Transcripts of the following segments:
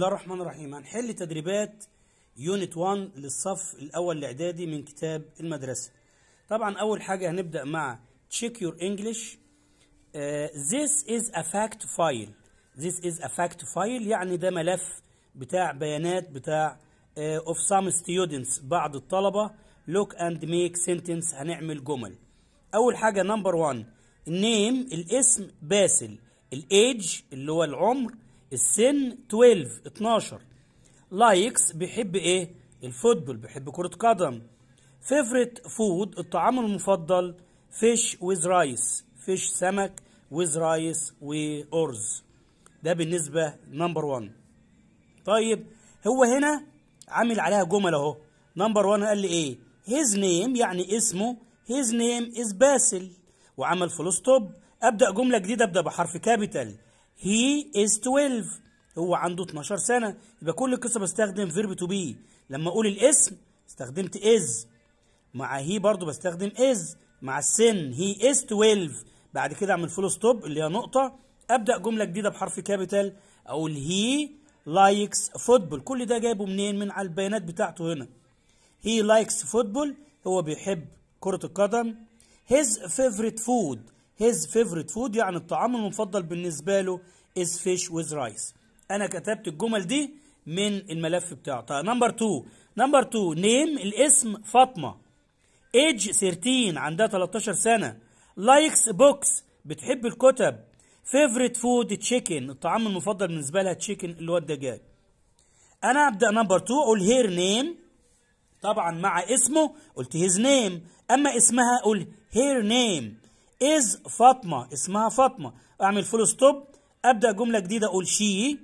الله الرحمن الرحيم هنحل تدريبات يونت 1 للصف الأول الإعدادي من كتاب المدرسة طبعا أول حاجة هنبدأ مع تشيك يور انجلش uh, از ا فاكت فايل file از ا فاكت فايل يعني ده ملف بتاع بيانات بتاع اوف سام ستودنتس بعض الطلبة لوك اند ميك سنتنس هنعمل جمل أول حاجة نمبر 1 النيم الاسم باسل الايدج اللي هو العمر السن 12 12 لايكس بيحب ايه الفوتبول بيحب كرة قدم فيفرت فود الطعام المفضل فيش ويز رايس فيش سمك ويز رايس وأرز ده بالنسبة نمبر 1 طيب هو هنا عامل عليها جمل اهو نمبر 1 قال لي ايه هيز نيم يعني اسمه هيز نيم از باسل وعمل فول ستوب ابدا جمله جديده ابدا بحرف كابيتال هي از 12 هو عنده 12 سنة يبقى كل القصة بستخدم فيرب تو بي لما أقول الاسم استخدمت از مع هي برضو بستخدم از مع السن هي از 12 بعد كده أعمل فول ستوب اللي هي نقطة أبدأ جملة جديدة بحرف كابيتال أقول هي لايكس فوتبول كل ده جايبه منين من على البيانات بتاعته هنا هي لايكس فوتبول هو بيحب كرة القدم هيز favorite فود his favorite food يعني الطعام المفضل بالنسبة له is fish with rice أنا كتبت الجمل دي من الملف بتاعه طيب نمبر 2 نمبر 2 نيم الاسم فاطمة ايج 13 عندها 13 سنة لايكس بوكس بتحب الكتب فيفريت فود تشيكن الطعام المفضل بالنسبة لها تشيكن اللي هو الدجاج أنا أبدأ نمبر 2 أقول هير نيم طبعا مع اسمه قلت هيز نيم أما اسمها أقول هير نيم از فاطمه اسمها فاطمه اعمل فول ستوب ابدا جمله جديده اقول شي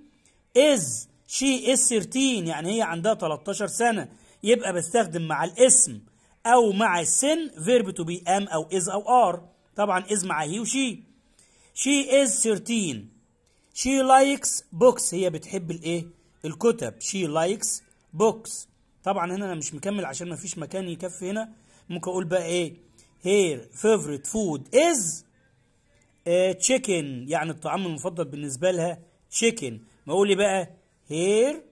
از شي از 13 يعني هي عندها 13 سنه يبقى بستخدم مع الاسم او مع السن فيرب تو بي ام او از او ار طبعا از مع هي وشي شي از 13 شي لايكس بوكس هي بتحب الايه الكتب شي لايكس بوكس طبعا هنا انا مش مكمل عشان ما فيش مكان يكفي هنا ممكن اقول بقى ايه هير فيفرت فود از تشيكن يعني الطعام المفضل بالنسبه لها تشيكن ما قولي بقى هير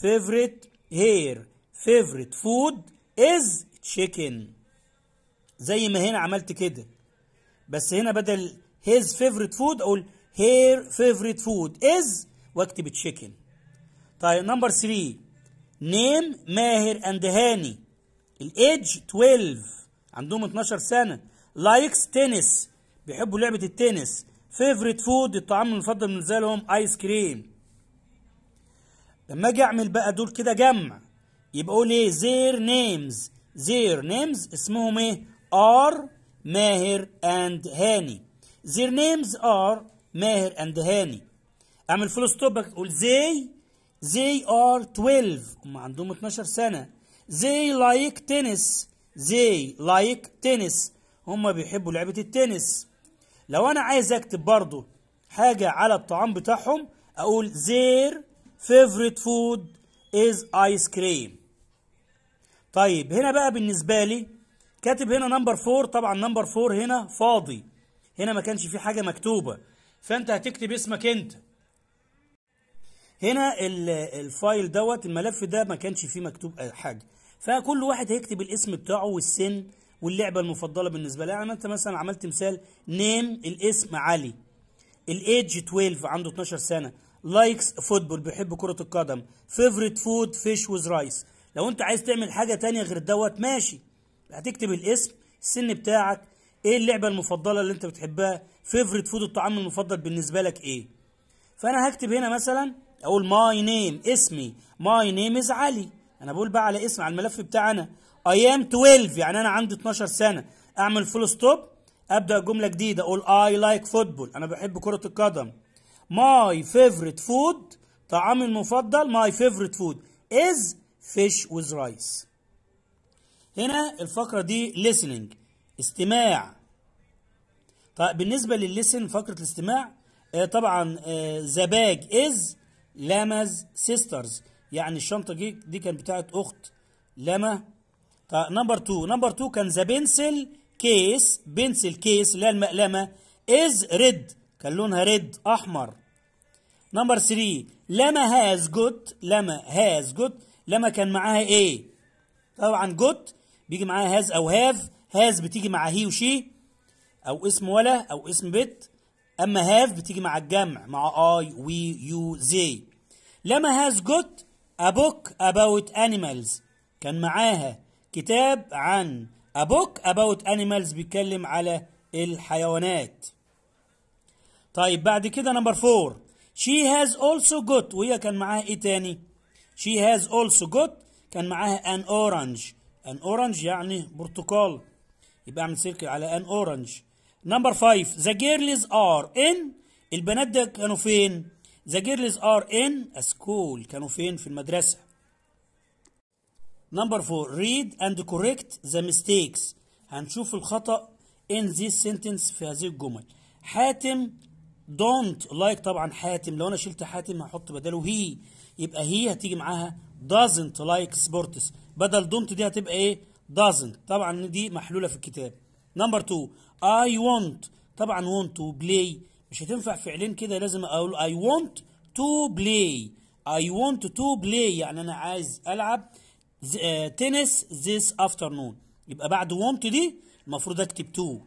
فيفرت هير فيفرت فود از تشيكن زي ما هنا عملت كده بس هنا بدل هيز فيفرت فود اقول هير فيفرت فود از واكتب تشيكن طيب نمبر 3 نيم ماهر اند هاني الايدج 12 عندهم 12 سنة لايكس تنس بيحبوا لعبة التنس فيفريت فود الطعام المفضل بالنسبة لهم ايس كريم لما اجي اعمل بقى دول كده جمع يبقى اقول ايه زير نيمز زير نيمز اسمهم ايه ار ماهر اند هاني زير نيمز ار ماهر اند هاني اعمل فول ستوب اقول زي زي ار 12 هم عندهم 12 سنه زي لايك تنس زي لايك تنس هم بيحبوا لعبة التنس لو أنا عايز أكتب برضو حاجة على الطعام بتاعهم أقول their favorite food is ice cream طيب هنا بقى بالنسبة لي كاتب هنا نمبر فور طبعا نمبر فور هنا فاضي هنا ما كانش في حاجة مكتوبة فأنت هتكتب اسمك أنت هنا الفايل دوت الملف ده ما كانش فيه مكتوب حاجة فكل واحد هيكتب الاسم بتاعه والسن واللعبة المفضلة بالنسبة له يعني انت مثلا عملت مثال نيم الاسم علي الايدج 12 عنده 12 سنة لايكس فوتبول بيحب كرة القدم فيفريت فود فيش وز رايس لو انت عايز تعمل حاجة تانية غير دوت ماشي هتكتب الاسم السن بتاعك ايه اللعبة المفضلة اللي انت بتحبها فيفريت فود الطعام المفضل بالنسبة لك ايه فانا هكتب هنا مثلا اقول ماي نيم اسمي ماي نيم از علي انا بقول بقى على اسم على الملف بتاعنا ايام 12 يعني انا عندي 12 سنه اعمل فول ستوب ابدا جمله جديده اقول اي لايك فوتبول انا بحب كره القدم ماي فيفرت فود طعامي المفضل ماي فيفرت فود از فيش ويز رايس هنا الفقره دي listening استماع طيب بالنسبه للليسن فقره الاستماع آه، طبعا ذا باج از لامز سيسترز يعني الشنطة دي, دي كانت بتاعت أخت لما طيب، نمبر 2 نمبر 2 كان ذا بنسل كيس بنسل كيس اللي هي المقلمة از ريد كان لونها ريد أحمر نمبر 3 لما هاز جوت لما هاز جوت لما كان معاها ايه طبعا جوت بيجي معاها هاز او هاف هاز بتيجي مع هي وشي او اسم ولا او اسم بت اما هاف بتيجي مع الجمع مع اي وي يو زي لما هاز جوت A book about animals كان معاها كتاب عن A book about animals بيتكلم على الحيوانات طيب بعد كده نمبر فور She has also got وهي كان معاها ايه تاني She has also got كان معاها an orange an orange يعني برتقال يبقى اعمل سيركل على an orange نمبر 5 the girls are in البنات ده كانوا فين The girls are in a school كانوا فين في المدرسة Number 4 read and correct the mistakes هنشوف الخطأ in this sentence في هذه الجمل حاتم don't like طبعا حاتم لو انا شلت حاتم هحط بداله هي يبقى هي هتيجي معاها doesn't like sports بدل don't دي هتبقى ايه doesn't طبعا دي محلولة في الكتاب نمبر 2 I want طبعا want to play مش هتنفع فعلين كده لازم اقول اي وونت تو بلاي اي وونت تو بلاي يعني انا عايز العب آه، تنس this افترنون يبقى بعد وونت دي المفروض اكتب تو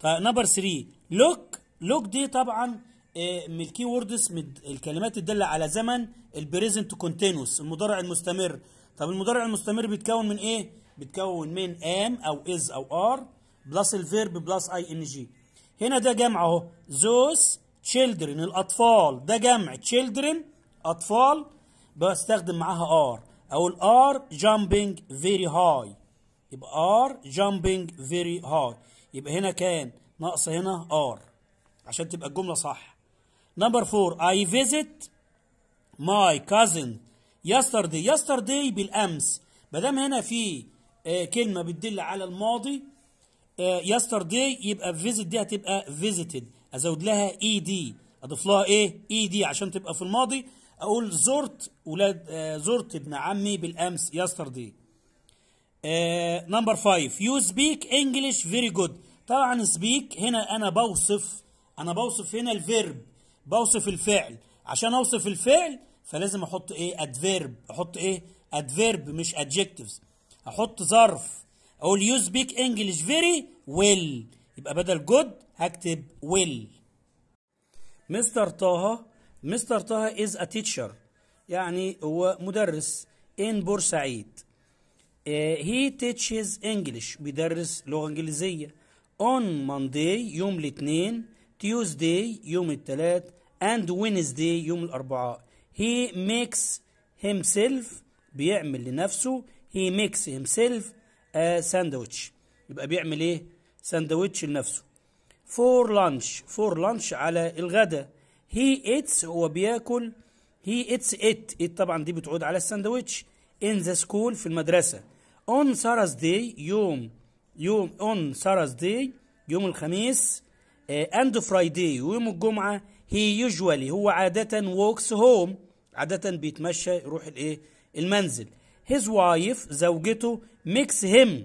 طيب نمبر 3 لوك لوك دي طبعا آه، من الكي ووردز من الكلمات الداله على زمن البريزنت كونتينوس المضارع المستمر طب المضارع المستمر بيتكون من ايه بيتكون من ام او از او ار بلس الفيرب بلس اي ان جي هنا ده جمع اهو زوس تشيلدرن الاطفال ده جمع تشيلدرن اطفال بستخدم معاها ار او الار جامبنج فيري هاي يبقى ار جامبنج فيري هاي يبقى هنا كان ناقص هنا ار عشان تبقى الجمله صح نمبر 4 اي فيزيت ماي كازن يسترداي يسترداي بالامس ما دام هنا في آه، كلمه بتدل على الماضي يسترداي آه، يبقى فيزيت دي هتبقى فيزيتد ازود لها اي e دي اضيف لها ايه اي e دي عشان تبقى في الماضي اقول زرت ولاد آه، زرت ابن عمي بالامس يسترداي نمبر 5 يو سبيك انجلش فيري جود طبعا سبيك هنا انا بوصف انا بوصف هنا الفيرب بوصف الفعل عشان اوصف الفعل فلازم احط ايه ادفيرب احط ايه ادفيرب مش ادجكتيفز احط ظرف اقول يو سبيك انجلش فيري ويل يبقى بدل جود هكتب ويل مستر طه مستر طه از ا تيتشر يعني هو مدرس ان بورسعيد هي تيتشز انجلش بيدرس لغه انجليزيه اون مانداي يوم الاثنين تيوزداي يوم الثلاث اند وينزداي يوم الاربعاء هي ميكس هيمسيلف بيعمل لنفسه هي ميكس هيمسيلف ساندويتش يبقى بيعمل ايه ساندويتش لنفسه فور لانش فور لانش على الغداء هي ايتس هو بياكل هي ايتس ات ات طبعا دي بتعود على الساندويتش ان ذا سكول في المدرسه اون سارس داي يوم يوم اون سارس داي يوم الخميس اند uh, فرايداي ويوم الجمعه هي يوجوالي هو عاده ووكس هوم عاده بيتمشى يروح الايه المنزل his wife زوجته makes him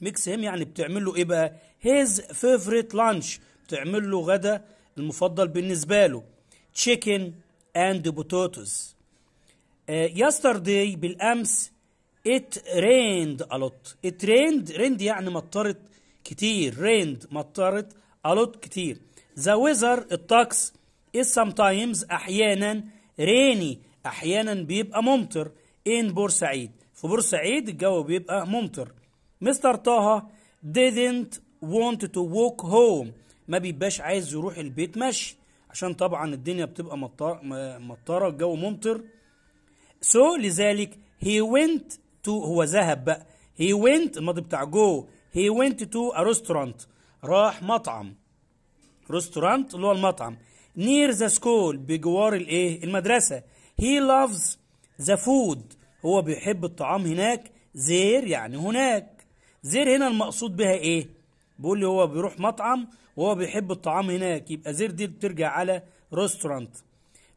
makes him يعني بتعمل له ايه بقى his favorite lunch بتعمل له غدا المفضل بالنسبة له chicken and potatoes uh, yesterday بالأمس it rained a lot it rained rained يعني مطرت كتير rained مطرت a lot كتير the weather الطقس is sometimes أحيانا rainy أحيانا بيبقى ممطر in بورسعيد في بورسعيد الجو بيبقى ممطر مستر طه didn't want to walk home ما بيبقاش عايز يروح البيت مشي عشان طبعا الدنيا بتبقى مطرة الجو ممطر سو so, لذلك he went to هو ذهب بقى he went الماضي بتاع جو he went to a restaurant راح مطعم restaurant اللي هو المطعم near the school بجوار الايه المدرسة he loves the food هو بيحب الطعام هناك زير يعني هناك زير هنا المقصود بها ايه بيقول لي هو بيروح مطعم وهو بيحب الطعام هناك يبقى زير دي بترجع على ريستورانت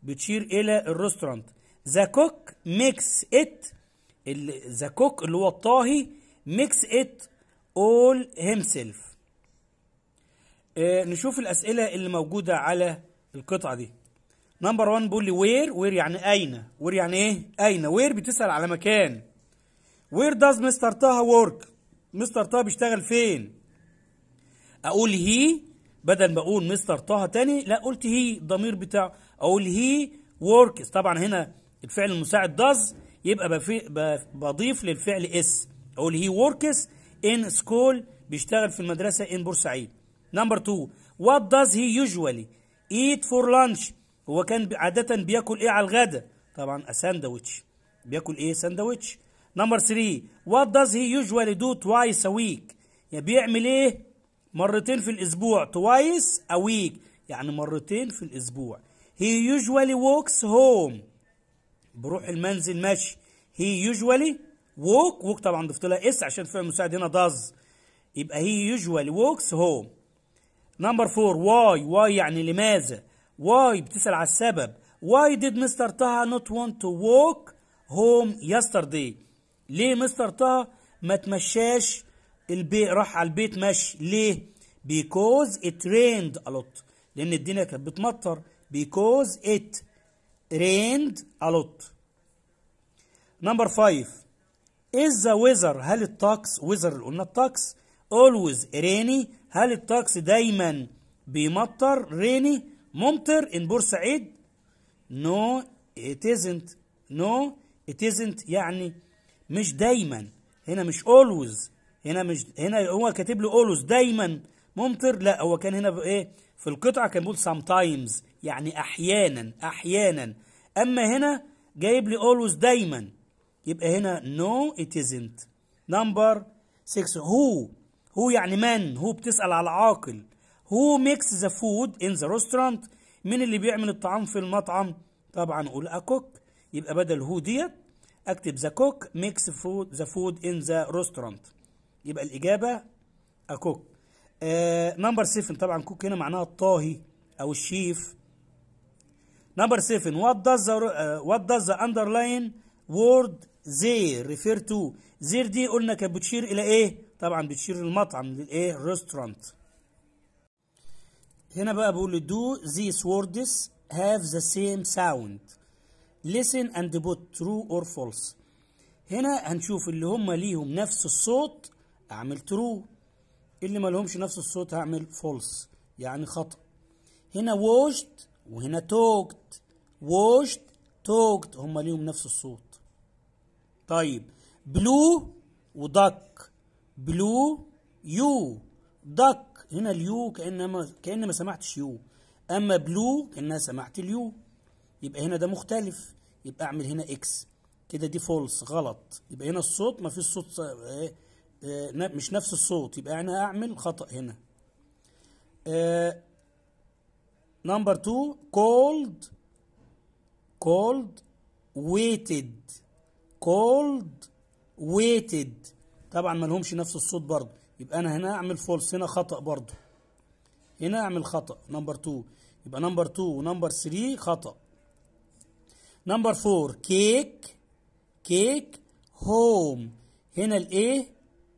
بتشير الى الريستورانت ذا كوك ميكس ات ذا كوك اللي هو الطاهي ميكس ات اول هيمسيلف نشوف الاسئله اللي موجوده على القطعه دي نمبر 1 بيقول لي وير وير يعني اين وير يعني ايه اين وير بتسال على مكان وير داز مستر طه ورك مستر طه بيشتغل فين اقول هي بدل ما اقول مستر طه تاني لا قلت هي الضمير بتاعه اقول هي وركس طبعا هنا الفعل المساعد داز يبقى بضيف للفعل اس اقول هي وركس ان سكول بيشتغل في المدرسه ان بورسعيد نمبر 2 وات داز هي يوجوالي ايت فور لانش هو كان عادة بياكل ايه على الغدا طبعا ساندوتش بياكل ايه ساندوتش نمبر 3 وات داز هي يوجوالي دو توايس ا ويك يعني بيعمل ايه مرتين في الاسبوع توايس ا ويك يعني مرتين في الاسبوع هي يوجوالي ووكس هوم بروح المنزل ماشي هي يوجوالي ووك ووك طبعا ضفت لها اس عشان فعل مساعد هنا داز يبقى هي يوجوالي ووكس هوم نمبر 4 واي واي يعني لماذا why بتسأل على السبب why did مستر طه not want to walk home yesterday ليه مستر طه ما تمشاش البيت راح على البيت مشي ليه because it rained a lot لأن الدنيا كانت بتمطر because it rained a lot number five is the weather هل الطقس weather اللي قلنا الطقس always rainy هل الطقس دايما بيمطر rainy ممطر ان بورسعيد نو ات ازنت نو ات ازنت يعني مش دايما هنا مش اولويز هنا مش هنا هو كاتب له اولويز دايما ممطر لا هو كان هنا ايه في القطعه كان بيقول sometimes يعني احيانا احيانا اما هنا جايب لي اولويز دايما يبقى هنا نو ات ازنت نمبر 6 هو هو يعني من هو بتسأل على عاقل Who makes the food in the restaurant مين اللي بيعمل الطعام في المطعم طبعا قول a آه، cook يبقى بدل هو ديت اكتب the cook makes food the food in the restaurant يبقى الاجابه a آه، cook نمبر آه، 7 طبعا كوك هنا معناها الطاهي او الشيف نمبر 7 what does the uh, what does the word زير ريفير تو زير دي قلنا كانت بتشير الى ايه طبعا بتشير للمطعم للايه ريستورانت هنا بقى بقول له do these words have the same sound listen and put true or false هنا هنشوف اللي هم ليهم نفس الصوت اعمل true اللي ما لهمش نفس الصوت هعمل false يعني خطأ هنا watched وهنا talked watched talked هم ليهم نفس الصوت طيب blue ودك blue you دك هنا اليو كأنما كأن ما سمعتش يو أما بلو كأنها سمعت اليو يبقى هنا ده مختلف يبقى أعمل هنا إكس كده دي فولس غلط يبقى هنا الصوت ما فيش صوت آه آه مش نفس الصوت يبقى أنا أعمل خطأ هنا نمبر 2 كولد كولد ويتد كولد ويتد طبعا ما لهمش نفس الصوت برضه يبقى أنا هنا أعمل فولس هنا خطأ برضو هنا أعمل خطأ نمبر 2 يبقى نمبر 2 ونمبر 3 خطأ نمبر 4 كيك كيك هوم هنا الايه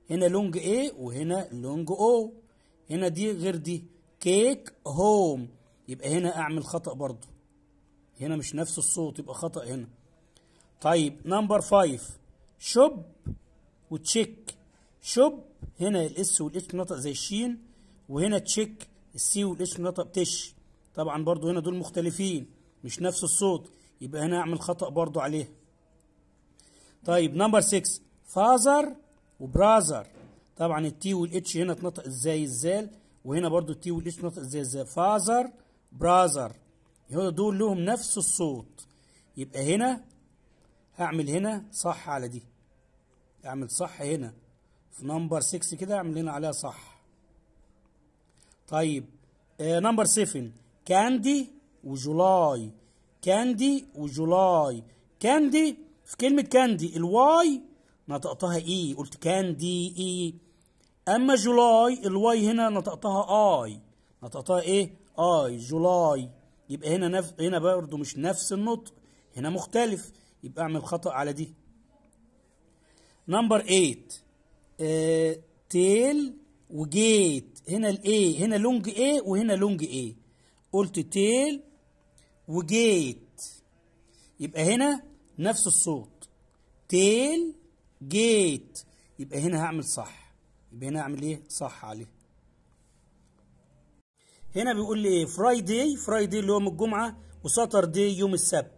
هنا لونج ايه وهنا لونج او هنا دي غير دي كيك هوم يبقى هنا اعمل خطأ برضو هنا مش نفس الصوت يبقى خطأ هنا طيب نمبر 5 شوب وتشيك شوب هنا الاس والاتش بنطق زي الشين وهنا تشيك السي والاتش بنطق تش طبعا برضو هنا دول مختلفين مش نفس الصوت يبقى هنا اعمل خطأ برضو عليه طيب نمبر 6 فازر وبرازر طبعا التي والاتش هنا تنطق ازاي الزال وهنا برضو التي والاتش تنطق ازاي الزال فازر برازر هنا دول لهم نفس الصوت يبقى هنا هعمل هنا صح على دي اعمل صح هنا في نمبر 6 كده اعمل لنا عليها صح طيب آه، نمبر 7 كاندي وجولاي كاندي وجولاي كاندي في كلمة كاندي الواي نطقتها اي e، قلت كاندي اي e. اما جولاي الواي هنا نطقتها اي نطقتها ايه اي جولاي يبقى هنا نف... هنا برضه مش نفس النطق هنا مختلف يبقى اعمل خطأ على دي نمبر 8 آه، تيل وجيت هنا الاي هنا لونج اي وهنا لونج اي قلت تيل وجيت يبقى هنا نفس الصوت تيل جيت يبقى هنا هعمل صح يبقى هنا هعمل ايه صح عليه هنا بيقول لي ايه فرايداي فرايداي اللي هو يوم الجمعه وساترداي يوم السبت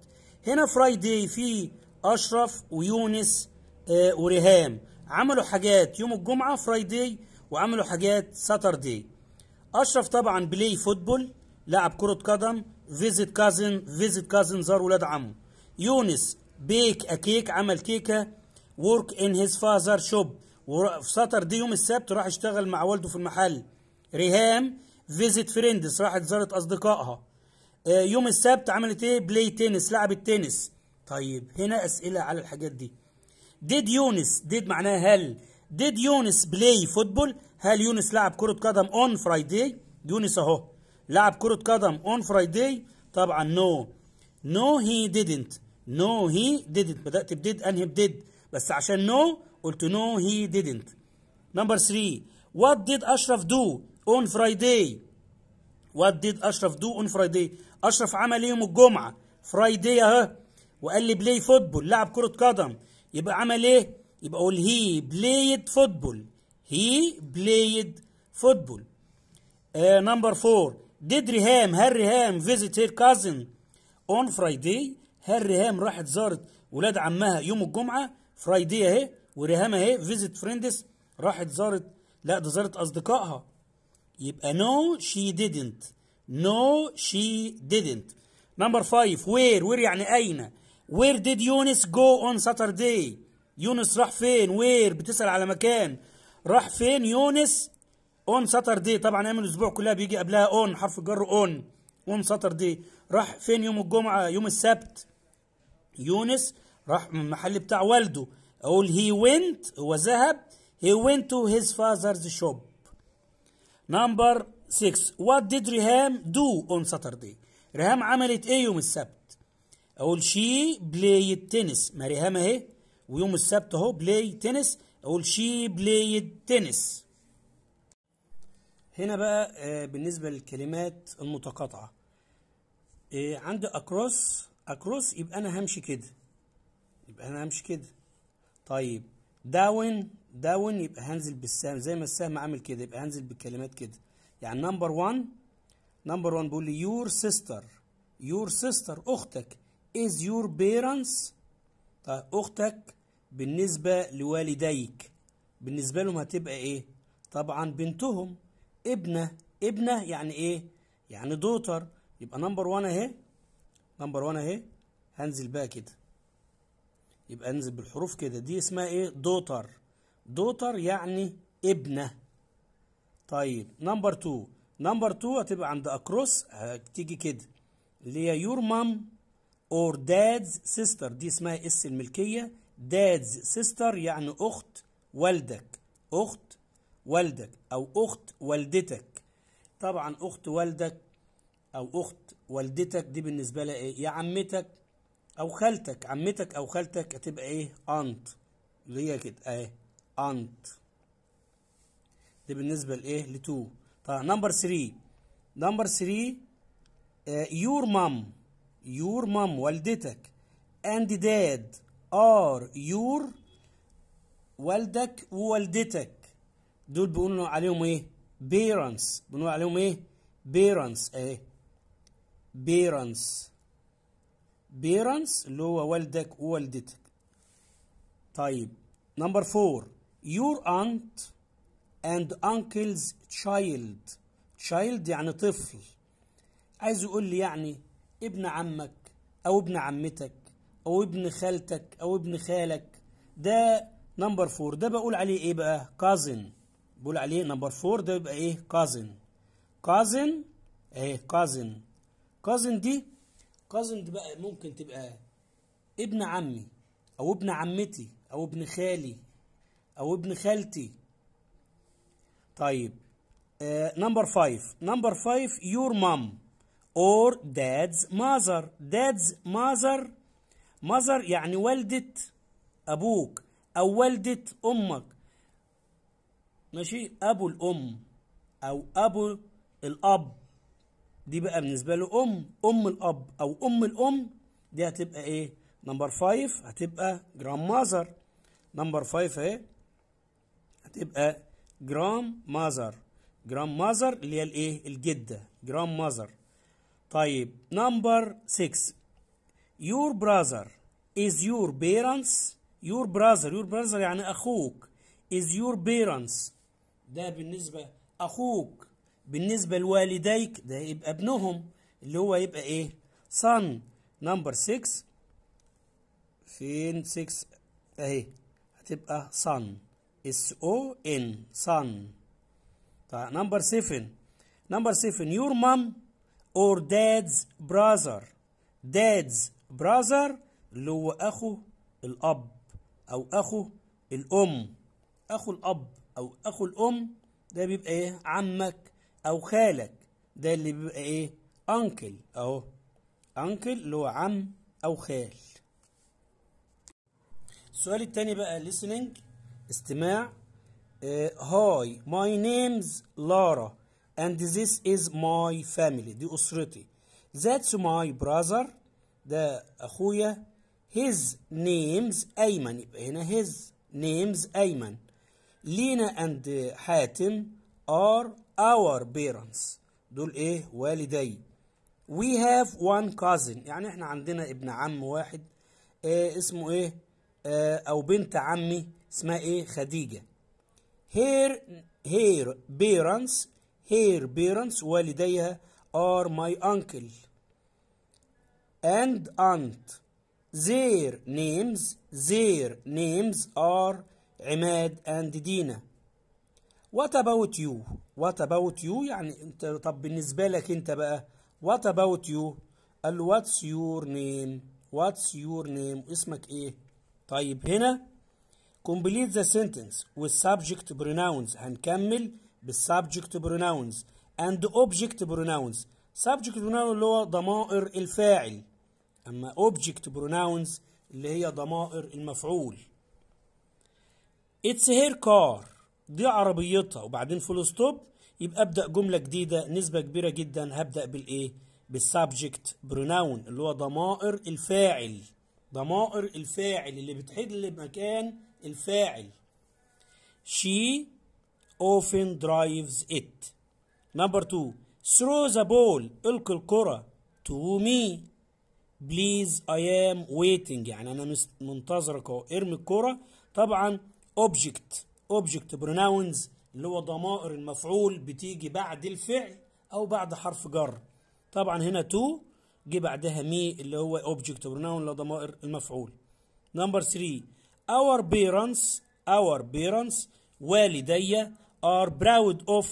هنا فرايداي في اشرف ويونس آه وريهام عملوا حاجات يوم الجمعة فرايداي وعملوا حاجات ساترداي أشرف طبعا بلاي فوتبول لعب كرة قدم فيزيت كازن فيزيت كازن زار ولاد عمه يونس بيك أكيك عمل كيكة ورك إن هيز فازر شوب وفي ساتردي يوم السبت راح اشتغل مع والده في المحل ريهام فيزيت فريندز راحت زارت أصدقائها آه، يوم السبت عملت إيه بلاي تنس لعبت تنس طيب هنا أسئلة على الحاجات دي ديد يونس ديد معناها هل ديد يونس بلاي فوتبول هل يونس لعب كرة قدم اون فرايداي يونس اهو لعب كرة قدم اون فرايداي طبعا no no هي didn't no هي didn't بدأت بديد انهي بديد بس عشان no قلت نو هي didn't نمبر 3 وات ديد أشرف دو اون فرايداي وات ديد أشرف دو اون فرايداي أشرف عمل ايه يوم الجمعة فرايداي اهو وقال لي بلاي فوتبول لعب كرة قدم يبقى عمل ايه يبقى قول هي بلايد فوتبول هي بلايد فوتبول نمبر فور ديد ريهام هل ريهام فيزيت هير كازن اون فرايداي هل ريهام راحت زارت ولاد عمها يوم الجمعه فرايداي اهي وريهام اهي فيزيت فريندس راحت زارت لا ده زارت اصدقائها يبقى نو شي ديدنت نو شي ديدنت نمبر فايف وير وير يعني اين Where did يونس go on Saturday يونس راح فين وير بتسأل على مكان راح فين يونس اون ساتردي طبعا ايام الاسبوع كلها بيجي قبلها اون حرف الجر اون اون ساتردي راح فين يوم الجمعه يوم السبت يونس راح من المحل بتاع والده اقول هي وينت هو ذهب هي وينت تو هيز فاذرز شوب نمبر 6 وات ديد ريهام دو اون ساتردي ريهام عملت ايه يوم السبت اقول شي بلاي تنس هام اهي ويوم السبت اهو بلاي تنس اقول شي بلاي تنس هنا بقى آه، بالنسبه للكلمات المتقاطعه آه، عندي اكروس اكروس يبقى انا همشي كده يبقى انا همشي كده طيب داون داون يبقى هنزل بالسهم زي ما السهم عامل كده يبقى هنزل بالكلمات كده يعني نمبر 1 نمبر 1 بيقول لي يور سيستر يور سيستر اختك is your parents طيب أختك بالنسبة لوالديك بالنسبة لهم هتبقى إيه طبعا بنتهم ابنة ابنة يعني إيه يعني دوتر يبقى نمبر وان أهي نمبر وان أهي هنزل بقى كده يبقى انزل بالحروف كده دي اسمها ايه دوتر دوتر يعني ابنه طيب نمبر 2 نمبر 2 هتبقى عند اكروس هتيجي كده اللي هي يور مام or dad's sister دي اسمها اس الملكيه dad's sister يعني اخت والدك اخت والدك او اخت والدتك طبعا اخت والدك او اخت والدتك دي بالنسبه لها ايه يا عمتك او خالتك عمتك او خالتك هتبقى ايه انت اللي هي كده اهي انت دي بالنسبه لايه لتو طبعا نمبر 3 نمبر 3 يور مام your mom والدتك and dad are your والدك ووالدتك دول بنقول عليهم ايه parents بنقول عليهم ايه parents ايه parents parents اللي هو والدك ووالدتك طيب نمبر 4 your aunt and uncle's child child يعني طفل عايز يقول لي يعني ابن عمك أو ابن عمتك أو ابن خالتك أو ابن خالك ده نمبر فور ده بقول عليه إيه بقى كازن بقول عليه نمبر فور ده يبقى إيه كازن كازن إيه كازن كازن دي كازن دي بقى ممكن تبقى ابن عمي أو ابن عمتي أو ابن خالي أو ابن خالتي طيب آه، نمبر فايف نمبر فايف يور مام or dad's mother dad's mother mother يعني والدة أبوك أو والدة أمك ماشي أبو الأم أو أبو الأب دي بقى بالنسبة له أم أم الأب أو أم الأم دي هتبقى إيه نمبر فايف هتبقى جرام ماذر نمبر فايف أهي هتبقى جرام ماذر جرام ماذر اللي هي الإيه الجدة جرام ماذر طيب نمبر 6 your brother is your parents your brother your brother يعني أخوك is your parents ده بالنسبة أخوك بالنسبة لوالديك ده يبقى ابنهم اللي هو يبقى إيه son نمبر 6 فين 6 أهي هتبقى son S O N son طيب نمبر 7 نمبر 7 your mom or dad's brother dad's brother اللي هو أخو الأب أو أخو الأم أخو الأب أو أخو الأم ده بيبقى إيه عمك أو خالك ده اللي بيبقى إيه أنكل أهو أنكل اللي هو عم أو خال السؤال التاني بقى listening استماع هاي ماي نيمز لارا and this is my family دي أسرتي that's my brother ده أخويا his names أيمن يبقى هنا his names أيمن لينا and حاتم are our parents دول إيه والدي we have one cousin يعني إحنا عندنا ابن عم واحد إيه اسمه إيه آه أو بنت عمي اسمها إيه خديجة her her parents Her parents والديها are my uncle and aunt. Their names their names are عماد and دينا. What about you? What about you? يعني انت طب بالنسبة لك انت بقى What about you? قال What's your name? What's your name? اسمك ايه؟ طيب هنا complete the sentence with subject pronouns هنكمل بالسبجكت بروناونز اند اوبجكت بروناونز سبجكت بروناون اللي هو ضمائر الفاعل اما اوبجكت بروناونز اللي هي ضمائر المفعول اتس هير كار دي عربيتها وبعدين فول ستوب يبقى ابدا جمله جديده نسبه كبيره جدا هبدا بالايه بالسبجكت بروناون اللي هو ضمائر الفاعل ضمائر الفاعل اللي بتحل مكان الفاعل شي often drives it number two throw the ball القي الكرة to me please I am waiting يعني أنا منتظرك أهو ارمي الكرة طبعا object object pronouns اللي هو ضمائر المفعول بتيجي بعد الفعل أو بعد حرف جر طبعا هنا تو جه بعدها مي اللي هو object pronoun اللي هو ضمائر المفعول number 3 our parents our parents والدي ار براود اوف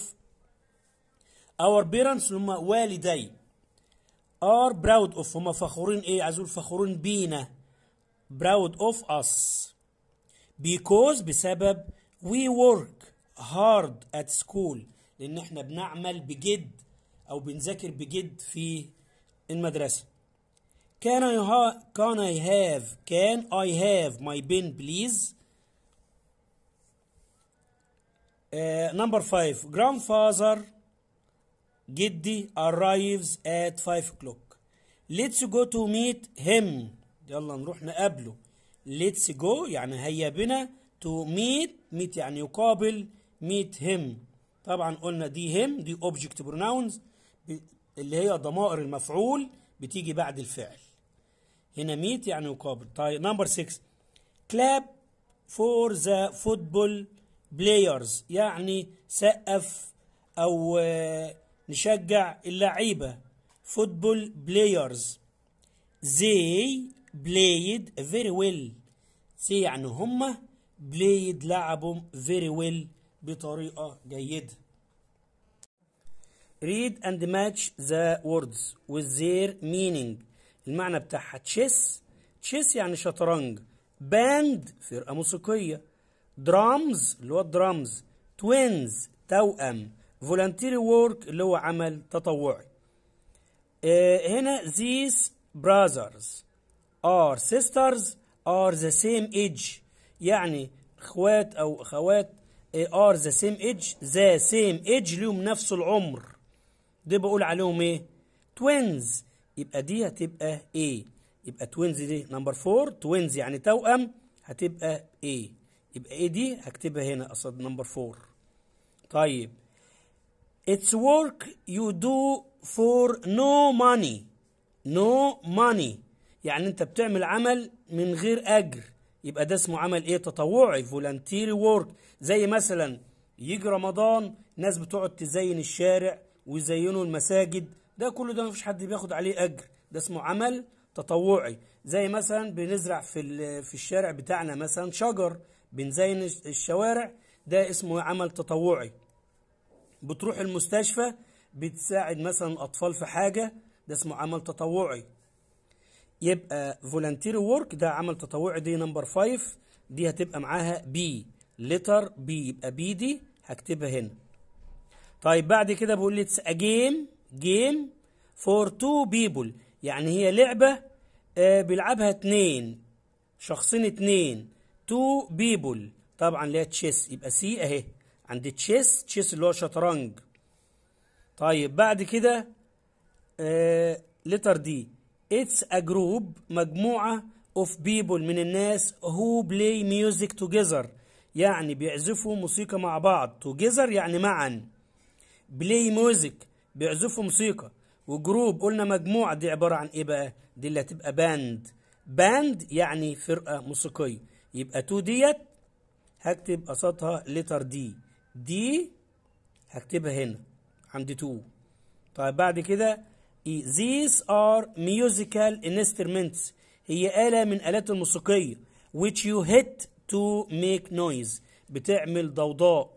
اور بيرنتس هم والدي ار براود اوف هم فخورين ايه عايز اقول فخورين بينا براود اوف اس بيكوز بسبب وي ورك هارد ات سكول لان احنا بنعمل بجد او بنذاكر بجد في المدرسه كان I have? اي هاف كان اي هاف ماي نمبر 5 grandfather جدي arrives at 5 o'clock let's go to meet him يلا نروح نقابله let's go يعني هيا بنا to meet meet يعني يقابل meet him طبعا قلنا دي him دي object pronouns اللي هي ضمائر المفعول بتيجي بعد الفعل هنا meet يعني يقابل طيب نمبر 6 clap for the football بلايرز يعني سقف أو آه، نشجع اللعيبة فوتبول بلايرز زي بلايد فيري ويل زي يعني هما بلايد لعبوا فيري ويل بطريقة جيدة read and match the words with their meaning المعنى بتاعها تشيس تشيس يعني شطرنج باند فرقة موسيقية درامز اللي هو الدرامز توينز توأم فولنتيري وورك اللي هو عمل تطوعي آه، هنا زيس براذرز ار سيسترز ار ذا سيم ايدج يعني اخوات او اخوات ار ذا سيم ايدج ذا سيم ايدج ليهم نفس العمر دي بقول عليهم ايه توينز يبقى دي هتبقى ايه يبقى توينز دي نمبر 4 توينز يعني توأم هتبقى ايه يبقى ايه دي هكتبها هنا قصد نمبر 4 طيب It's work you do for no money no money يعني انت بتعمل عمل من غير اجر يبقى ده اسمه عمل ايه تطوعي فولنتيري وورك زي مثلا يجي رمضان ناس بتقعد تزين الشارع ويزينوا المساجد ده كله ده مفيش حد بياخد عليه اجر ده اسمه عمل تطوعي زي مثلا بنزرع في في الشارع بتاعنا مثلا شجر بنزين الشوارع ده اسمه عمل تطوعي بتروح المستشفى بتساعد مثلا الأطفال في حاجة ده اسمه عمل تطوعي يبقى فولنتير وورك ده عمل تطوعي دي نمبر 5 دي هتبقى معاها بي لتر بي يبقى بي دي هكتبها هنا طيب بعد كده بيقول لي اتس ا جيم جيم فور تو بيبل يعني هي لعبه آه، بيلعبها اتنين شخصين اتنين تو بيبل طبعا اللي هي تشيس يبقى سي اهي عند تشيس تشيس اللي هو شطرنج طيب بعد كده لتر دي اتس ا جروب مجموعه اوف بيبل من الناس هو بلاي ميوزك توجذر يعني بيعزفوا موسيقى مع بعض توجذر يعني معا بلاي ميوزك بيعزفوا موسيقى وجروب قلنا مجموعه دي عباره عن ايه بقى دي اللي هتبقى باند باند يعني فرقه موسيقيه يبقى 2 ديت هكتب قصادها لتر دي دي هكتبها هنا عند 2 طيب بعد كده e. these are musical instruments هي آلة من آلات الموسيقية which you hit to make noise بتعمل ضوضاء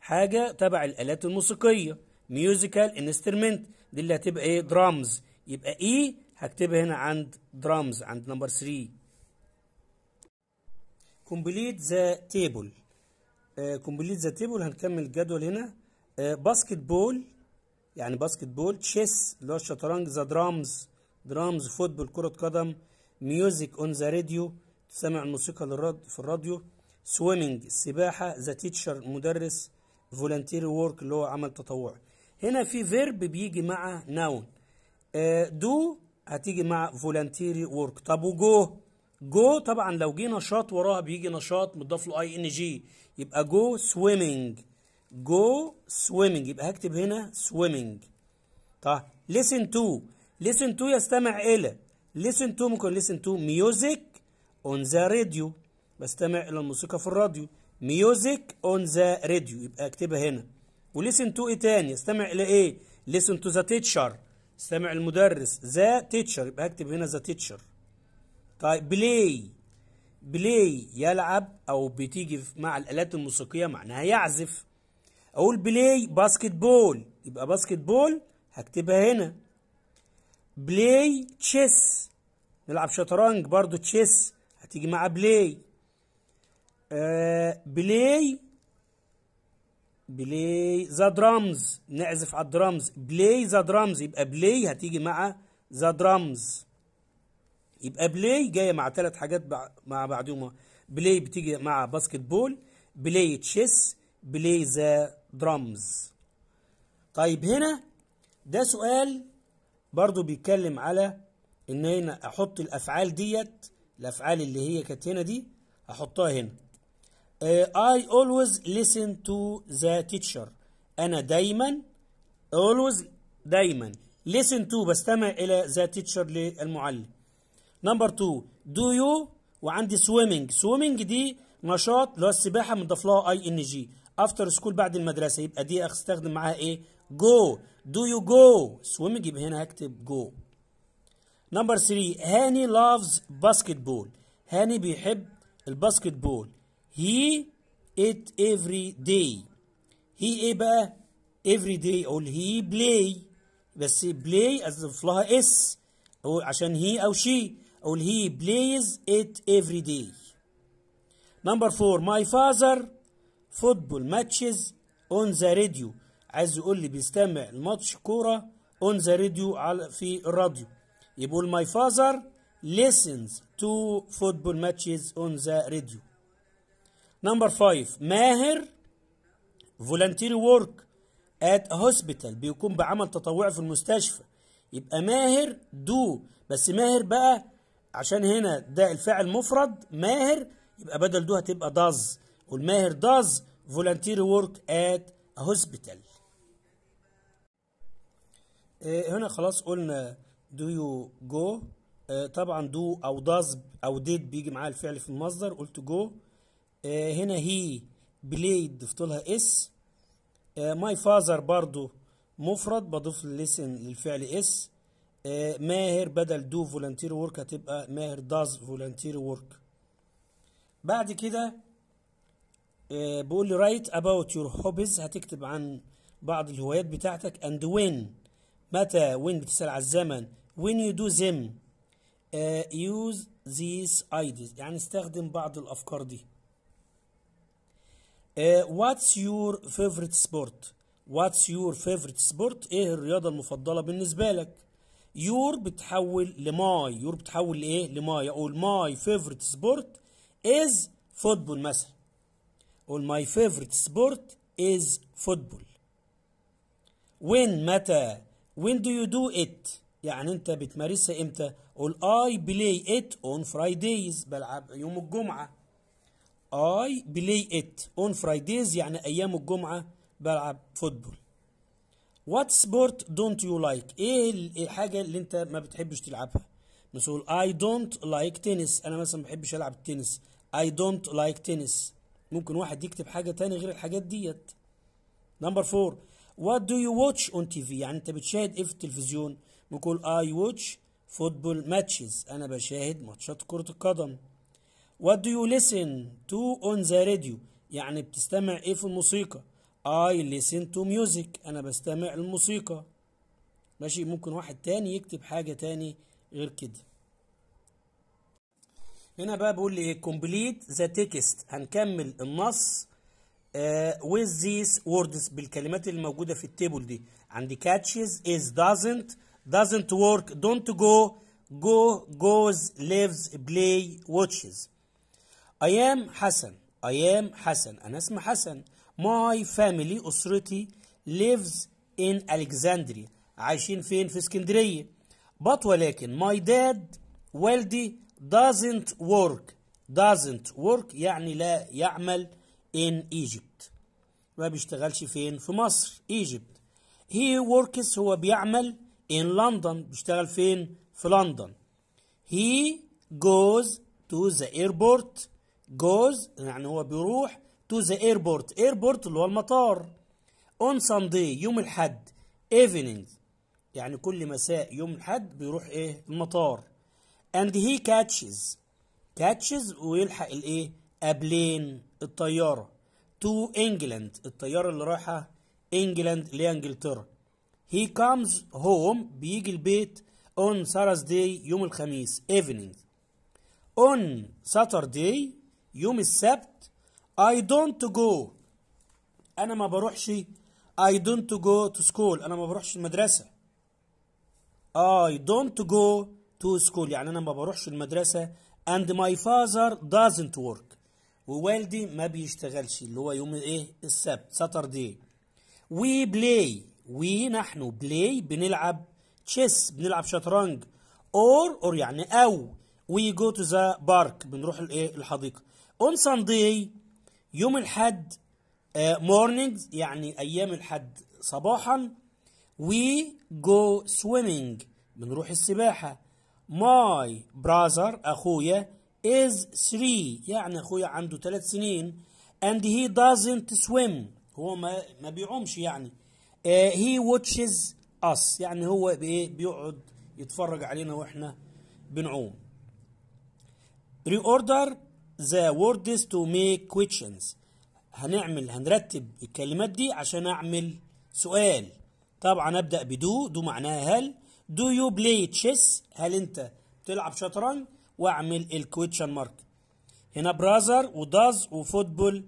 حاجة تبع الآلات الموسيقية musical instrument دي اللي هتبقى ايه درامز يبقى ايه هكتبها هنا عند درامز عند نمبر 3 كومبليت ذا تيبل آه، كومبليت ذا تيبل هنكمل الجدول هنا باسكت آه، بول يعني باسكت بول تشيس اللي هو الشطرنج ذا درامز درامز فوتبول كرة قدم ميوزك اون ذا راديو تسمع الموسيقى في الراديو سويمنج السباحة ذا تيتشر مدرس فولنتير وورك اللي هو عمل تطوعي هنا في فيرب بيجي مع ناون آه، دو هتيجي مع فولنتير وورك طب وجو جو طبعا لو جه نشاط وراها بيجي نشاط مضاف له اي ان جي يبقى جو سويمنج جو سويمنج يبقى هكتب هنا سويمنج طيب listen to listen to يستمع الى listen to ممكن listen to music on the radio بستمع الى الموسيقى في الراديو music on the radio يبقى اكتبها هنا وليسن تو ايه تاني يستمع الى ايه listen to the teacher استمع المدرس the teacher يبقى هكتب هنا the teacher طيب بلاي بلاي يلعب او بتيجي مع الالات الموسيقيه معناها يعزف اقول بلاي باسكت بول يبقى باسكت بول هكتبها هنا بلاي تشيس نلعب شطرنج برضو تشيس هتيجي مع بلاي آه بلاي بلاي ذا درامز نعزف على الدرامز بلاي ذا درامز يبقى بلاي هتيجي مع ذا درامز يبقى بلاي جايه مع ثلاث حاجات مع بعضهم بلاي بتيجي مع باسكت بول بلاي تشيس بلاي ذا درامز طيب هنا ده سؤال برضو بيتكلم على ان هنا احط الافعال ديت الافعال اللي هي كانت هنا دي احطها هنا آه، I always listen to the teacher انا دايما always دايما listen to بستمع الى the teacher للمعلم نمبر 2 دو يو وعندي سويمنج سويمنج دي نشاط اللي هو السباحه مضاف لها اي ان جي افتر سكول بعد المدرسه يبقى دي استخدم معاها ايه جو دو يو جو سويمنج يبقى هنا هكتب جو نمبر 3 هاني لافز باسكت بول هاني بيحب الباسكت بول هي ات افري داي هي ايه بقى افري داي اقول هي بلاي بس بلاي اضيف لها اس عشان هي او شي اقول هي بلايز ات إيفري داي نمبر فور ماي فازر فوتبول ماتشز اون ذا راديو عايز يقول لي بيستمع لماتش كوره اون ذا راديو على في الراديو يقول ماي فازر listens to فوتبول ماتشز أون ذا radio. نمبر فايف ماهر فولنتير وورك ات a hospital بيكون بعمل تطوعي في المستشفى. يبقى ماهر دو بس ماهر بقى عشان هنا ده الفعل مفرد ماهر يبقى بدل دو هتبقى داز والماهر داز فولنتير وورك ات هوسبيتال هنا خلاص قلنا دو يو جو طبعا دو او داز او ديد بيجي معاه الفعل في المصدر قلت جو آه، هنا هي بلايد ضفت لها اس ماي فازر برضو مفرد بضيف لسن للفعل اس آه، ماهر بدل دو فولنتير وورك هتبقى ماهر داز فولنتير وورك بعد كده آه، بقول لي رايت اباوت يور هوبيز هتكتب عن بعض الهوايات بتاعتك اند وين متى وين بتسأل على الزمن وين يو دو زيم يوز ذيس ايديز يعني استخدم بعض الافكار دي واتس يور فيفورت سبورت واتس يور فيفورت سبورت ايه الرياضة المفضلة بالنسبة لك يور بتحول لماي يور بتحول لايه لماي اقول ماي فيفورت سبورت از فوتبول مثلا اقول ماي فيفورت سبورت از فوتبول وين متى وين دو يو دو ات يعني انت بتمارسها امتى اقول اي بلاي ات اون فرايدايز بلعب يوم الجمعه اي بلاي ات اون فرايدايز يعني ايام الجمعه بلعب فوتبول وات سبورت دونت يو لايك ايه الحاجه اللي انت ما بتحبش تلعبها مثل اي دونت لايك تنس انا مثلا ما بحبش العب التنس اي دونت لايك تنس ممكن واحد يكتب حاجه تاني غير الحاجات ديت نمبر فور وات دو يو واتش اون تي في يعني انت بتشاهد ايه في التلفزيون بقول اي واتش فوتبول ماتشز انا بشاهد ماتشات كره القدم وات دو يو ليسن تو اون ذا راديو يعني بتستمع ايه في الموسيقى I listen to music أنا بستمع الموسيقى ماشي ممكن واحد تاني يكتب حاجة تاني غير كده هنا بقى بقول لي ايه complete the text هنكمل النص uh, with these words بالكلمات اللي موجودة في التيبل دي عندي catches is doesn't doesn't work don't go go goes lives play watches I am حسن I am حسن أنا اسمي حسن ماي فاميلي أسرتي lives in الكسندريا عايشين فين في اسكندرية بط ولكن ماي داد والدي doesn't work doesn't work يعني لا يعمل in Egypt ما بيشتغلش فين في مصر Egypt he works هو بيعمل in London بيشتغل فين في لندن he goes to the airport goes يعني هو بيروح to the airport airport اللي هو المطار on Sunday يوم الحد evening يعني كل مساء يوم الحد بيروح ايه المطار and he catches catches ويلحق الايه أبلين الطيارة to England الطيارة اللي رايحة England لإنجلترا he comes home بيجي البيت on Thursday يوم الخميس evening on Saturday يوم السبت I don't go أنا ما بروحش I don't go to school أنا ما بروحش المدرسة I don't go to school يعني أنا ما بروحش المدرسة and my father doesn't work ووالدي ما بيشتغلش اللي هو يوم ايه السبت Saturday we play we نحن play بنلعب chess بنلعب شطرنج or or يعني أو we go to the park بنروح الايه الحديقة on Sunday يوم الحد مورنينجز آه، يعني ايام الحد صباحا وي جو سويمينج بنروح السباحه ماي براذر اخويا از 3 يعني اخويا عنده 3 سنين and he doesn't swim هو ما ما بيعومش يعني هي آه، he watches us يعني هو بيقعد يتفرج علينا واحنا بنعوم ري اوردر the words to make questions هنعمل هنرتب الكلمات دي عشان أعمل سؤال طبعا أبدأ بدو دو معناها هل do you play chess هل أنت بتلعب شطرنج وأعمل الكويتشن مارك هنا براذر وداز وفوتبول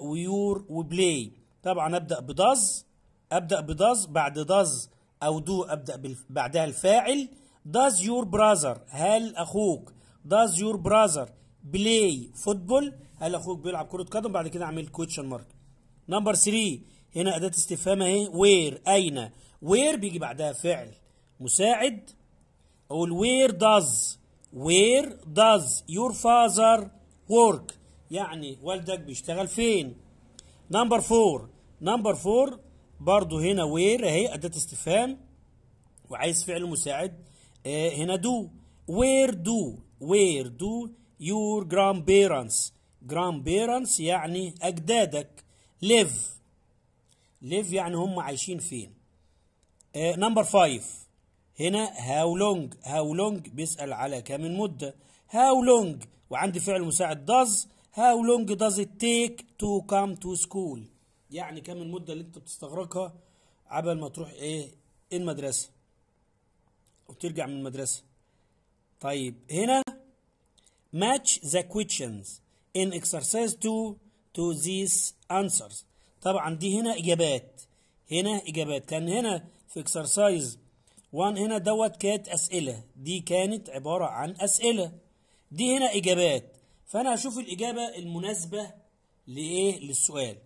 ويور وبلاي طبعا أبدأ بداز أبدأ بداز بعد داز أو دو أبدأ بعدها الفاعل داز يور براذر هل أخوك داز يور براذر بلاي فوتبول قال اخوك بيلعب كرة قدم بعد كده اعمل كوتشن مارك نمبر 3 هنا أداة استفهام اهي وير أين وير بيجي بعدها فعل مساعد أقول وير داز وير داز يور فازر ورك يعني والدك بيشتغل فين نمبر 4 نمبر 4 برضو هنا وير اهي أداة استفهام وعايز فعل مساعد آه هنا دو وير دو وير دو your grandparents grandparents يعني أجدادك live live يعني هم عايشين فين نمبر uh, فايف هنا how long how long بيسأل على كم مدة how long وعندي فعل مساعد does how long does it take to come to school يعني كم المدة اللي انت بتستغرقها عبل ما تروح ايه المدرسة وترجع من المدرسة طيب هنا match the questions in exercise 2 to these answers طبعا دي هنا إجابات هنا إجابات كان هنا في exercise 1 هنا دوت كانت أسئلة دي كانت عبارة عن أسئلة دي هنا إجابات فأنا هشوف الإجابة المناسبة لإيه للسؤال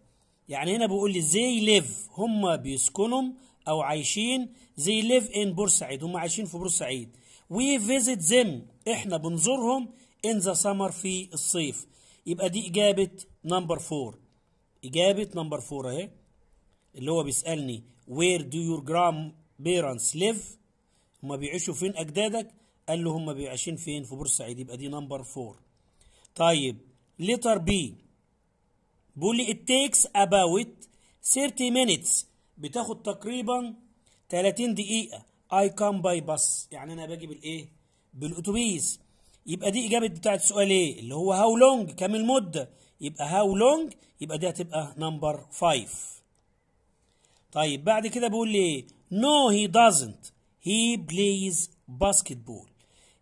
يعني هنا بيقول لي they live هم بيسكنوا أو عايشين they live in بورسعيد هم عايشين في بورسعيد we visit them احنا بنزورهم in the summer في الصيف يبقى دي إجابة نمبر فور إجابة نمبر فور أهي اللي هو بيسألني وير دو يور جرام grandparents ليف هما بيعيشوا فين أجدادك قال له هما بيعيشين فين في بورسعيد يبقى دي نمبر فور طيب لتر بي بيقول لي it اباوت 30 مينيتس بتاخد تقريبا 30 دقيقة اي كام باي باس يعني أنا باجي بالإيه؟ بالأتوبيس يبقى دي إجابة بتاعة السؤال إيه اللي هو هاو لونج كم المدة يبقى هاو لونج يبقى دي هتبقى نمبر 5 طيب بعد كده بيقول لي إيه نو هي دازنت هي بلايز باسكت بول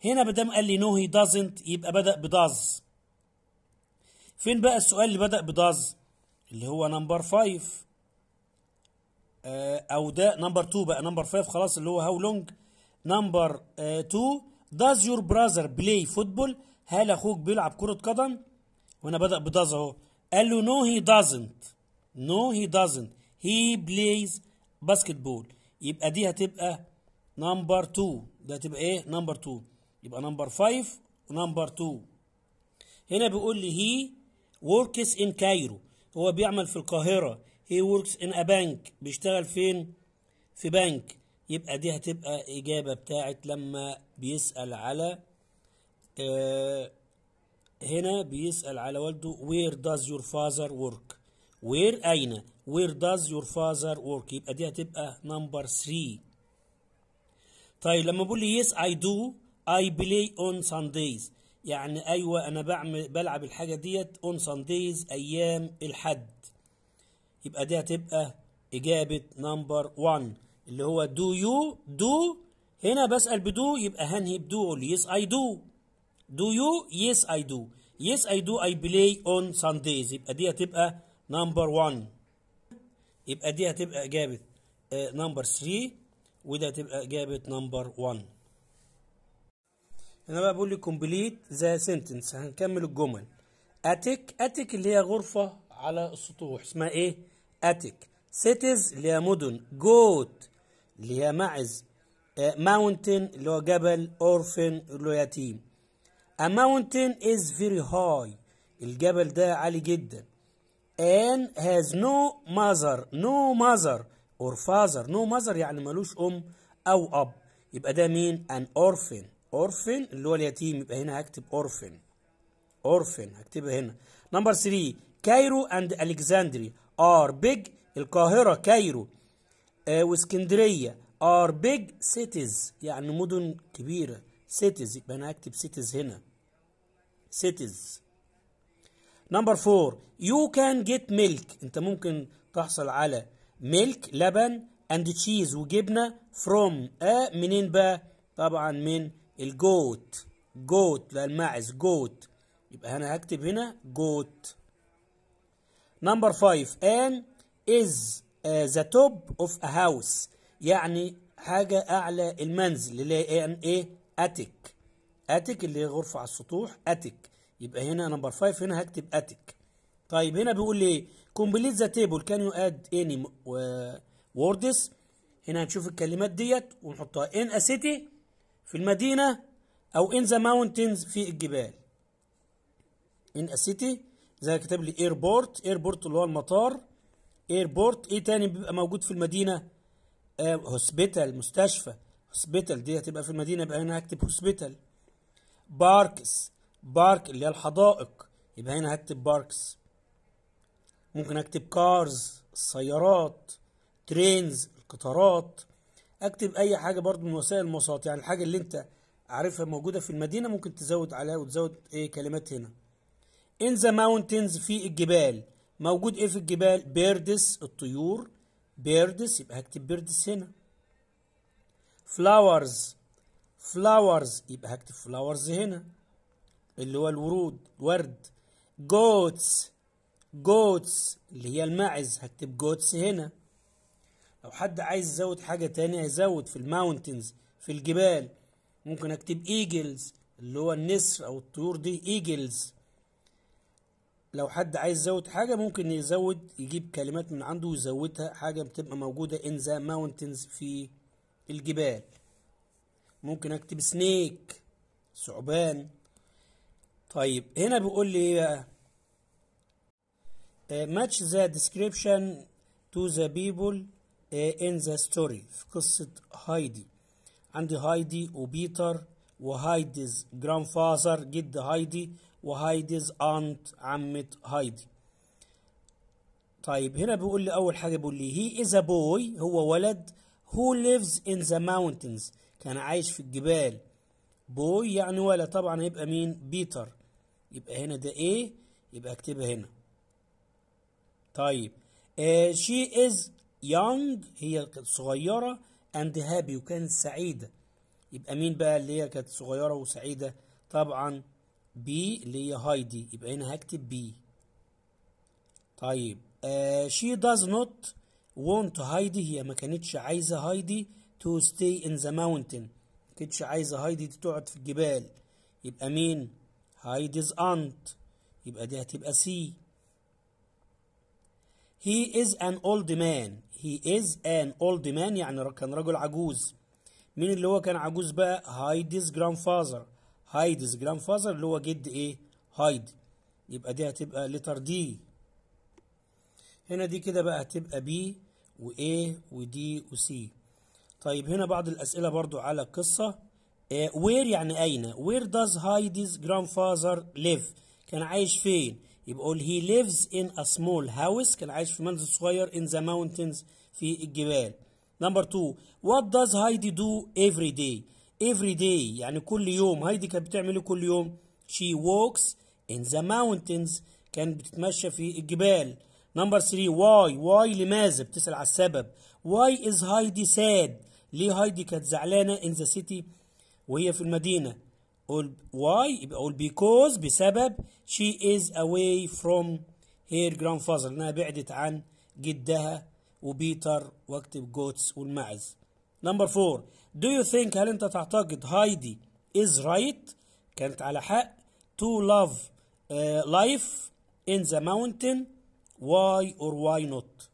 هنا دام قال لي نو هي دازنت يبقى بدأ بداز فين بقى السؤال اللي بدأ بداز اللي هو نمبر 5 آه، او ده نمبر 2 بقى نمبر 5 خلاص اللي هو هاو لونج نمبر 2 داز يور براذر بلاي فوتبول هل اخوك بيلعب كرة قدم؟ وانا بدأ بداز اهو قال له نو هي دازنت نو هي دازنت هي بلايز باسكتبول يبقى دي هتبقى نمبر 2 ده هتبقى ايه نمبر 2 يبقى نمبر 5 ونمبر 2 هنا بيقول لي هي وركس ان كايرو هو بيعمل في القاهرة هي وركس ان ا بانك بيشتغل فين في بنك يبقى دي هتبقى إجابة بتاعت لما بيسأل على آه هنا بيسأل على والده where does your father work where أين where does your father work يبقى دي هتبقى number 3 طيب لما بقول لي yes I do I play on Sundays يعني أيوة أنا بعمل بلعب الحاجة ديت on Sundays أيام الحد يبقى دي هتبقى إجابة number 1 اللي هو do you do هنا بسأل بدو يبقى هنهي بدو أقول يس أي دو دو يو يس أي دو يس أي دو أي بلاي أون سانديز يبقى دي هتبقى نمبر 1 يبقى دي هتبقى إجابة نمبر آه، 3 وده هتبقى إجابة نمبر 1 هنا بقى بقول لي كومبليت ذا سنتنس هنكمل الجمل اتيك اتيك اللي هي غرفة على السطوح اسمها إيه؟ اتيك سيتيز اللي هي مدن جوت اللي هي معز mountain اللي هو جبل orphan اللي هو يتيم a mountain is very high الجبل ده عالي جدا and has no mother no mother or father no mother يعني ملوش أم أو أب يبقى ده مين an orphan orphan اللي هو اليتيم يبقى هنا هكتب orphan orphan هكتبها هنا number 3 كايرو and Alexandria are big القاهرة كايرو آه واسكندرية ار بيج سيتيز يعني مدن كبيره سيتيز يبقى انا اكتب سيتيز هنا سيتيز نمبر 4 يو كان جيت ميلك انت ممكن تحصل على ميلك لبن اند تشيز وجبنه فروم ا منين بقى طبعا من الجوت جوت لا الماعز جوت يبقى انا هكتب هنا جوت نمبر 5 ان از ذا توب اوف ا هاوس يعني حاجة أعلى المنزل اللي هي يعني إيه, إيه؟ أتك أتك اللي هي غرفة على السطوح أتك يبقى هنا نمبر 5 هنا هكتب أتك طيب هنا بيقول لي إيه كومبليت ذا تيبل كان يو اد اني ووردز هنا هنشوف الكلمات ديت ونحطها ان أ سيتي في المدينة أو ان ذا ماونتينز في الجبال ان أ سيتي زي كتب لي ايربورت ايربورت اللي هو المطار ايربورت ايه تاني بيبقى موجود في المدينه هوسبيتال مستشفى هوسبيتال دي هتبقى في المدينه يبقى هنا هكتب هوسبيتال باركس بارك اللي هي الحدائق يبقى هنا هكتب باركس ممكن اكتب كارز السيارات ترينز القطارات اكتب اي حاجه برضو من وسائل المواصلات يعني الحاجه اللي انت عارفها موجوده في المدينه ممكن تزود عليها وتزود ايه كلمات هنا ان ذا ماونتينز في الجبال موجود ايه في الجبال بيردس الطيور بيردس يبقى هكتب بيردس هنا فلاورز فلاورز يبقى هكتب فلاورز هنا اللي هو الورود ورد جوتس جوتس اللي هي الماعز هكتب جوتس هنا لو حد عايز يزود حاجة تانية يزود في الماونتنز في الجبال ممكن اكتب ايجلز اللي هو النسر او الطيور دي ايجلز لو حد عايز يزود حاجة ممكن يزود يجيب كلمات من عنده ويزودها حاجة بتبقى موجودة in the mountains في الجبال ممكن اكتب سنيك ثعبان طيب هنا بيقول لي ايه بقى ماتش ذا ديسكريبشن تو ذا بيبل ان ذا ستوري في قصة هايدي عندي هايدي وبيتر وهايديز جراند فازر جد هايدي وهايديز أنت عمة هايدي طيب هنا بيقول لي أول حاجة بيقول لي هي إز بوي هو ولد هو ليفز إن ذا ماونتينز كان عايش في الجبال بوي يعني ولد طبعا هيبقى مين بيتر يبقى هنا ده ايه يبقى اكتبها هنا طيب شي از يونج هي كانت صغيرة اند هابي وكانت سعيدة يبقى مين بقى اللي هي كانت صغيرة وسعيدة طبعا بي اللي هي هايدي يبقى هنا هكتب بي طيب آه she does not want هايدي هي ما كانتش عايزة هايدي to stay in the mountain ما كانتش عايزة هايدي تقعد في الجبال يبقى مين هايديز أنت يبقى دي هتبقى سي he is an old man he is an old man يعني كان رجل عجوز مين اللي هو كان عجوز بقى هايديز grandfather هايدز جراند فازر اللي هو جد ايه هايد يبقى دي هتبقى لتر دي هنا دي كده بقى هتبقى بي وايه ودي وسي طيب هنا بعض الاسئله برضو على القصه آه وير يعني اين وير داز هايدز جراند فازر ليف كان عايش فين يبقى قول هي ليفز ان ا سمول هاوس كان عايش في منزل صغير ان ذا mountains في الجبال نمبر 2 وات داز هايدي دو افري داي every day يعني كل يوم هايدي كانت بتعمل ايه كل يوم she walks in the mountains كانت بتتمشى في الجبال نمبر 3 why why لماذا بتسأل على السبب why is هايدي sad ليه هايدي كانت زعلانة in the city وهي في المدينة قول why يبقى قول because بسبب she is away from her grandfather لأنها بعدت عن جدها وبيتر واكتب جوتس والمعز نمبر 4 Do you think هل أنت تعتقد هايدي is right كانت على حق to love uh, life in the mountain why or why not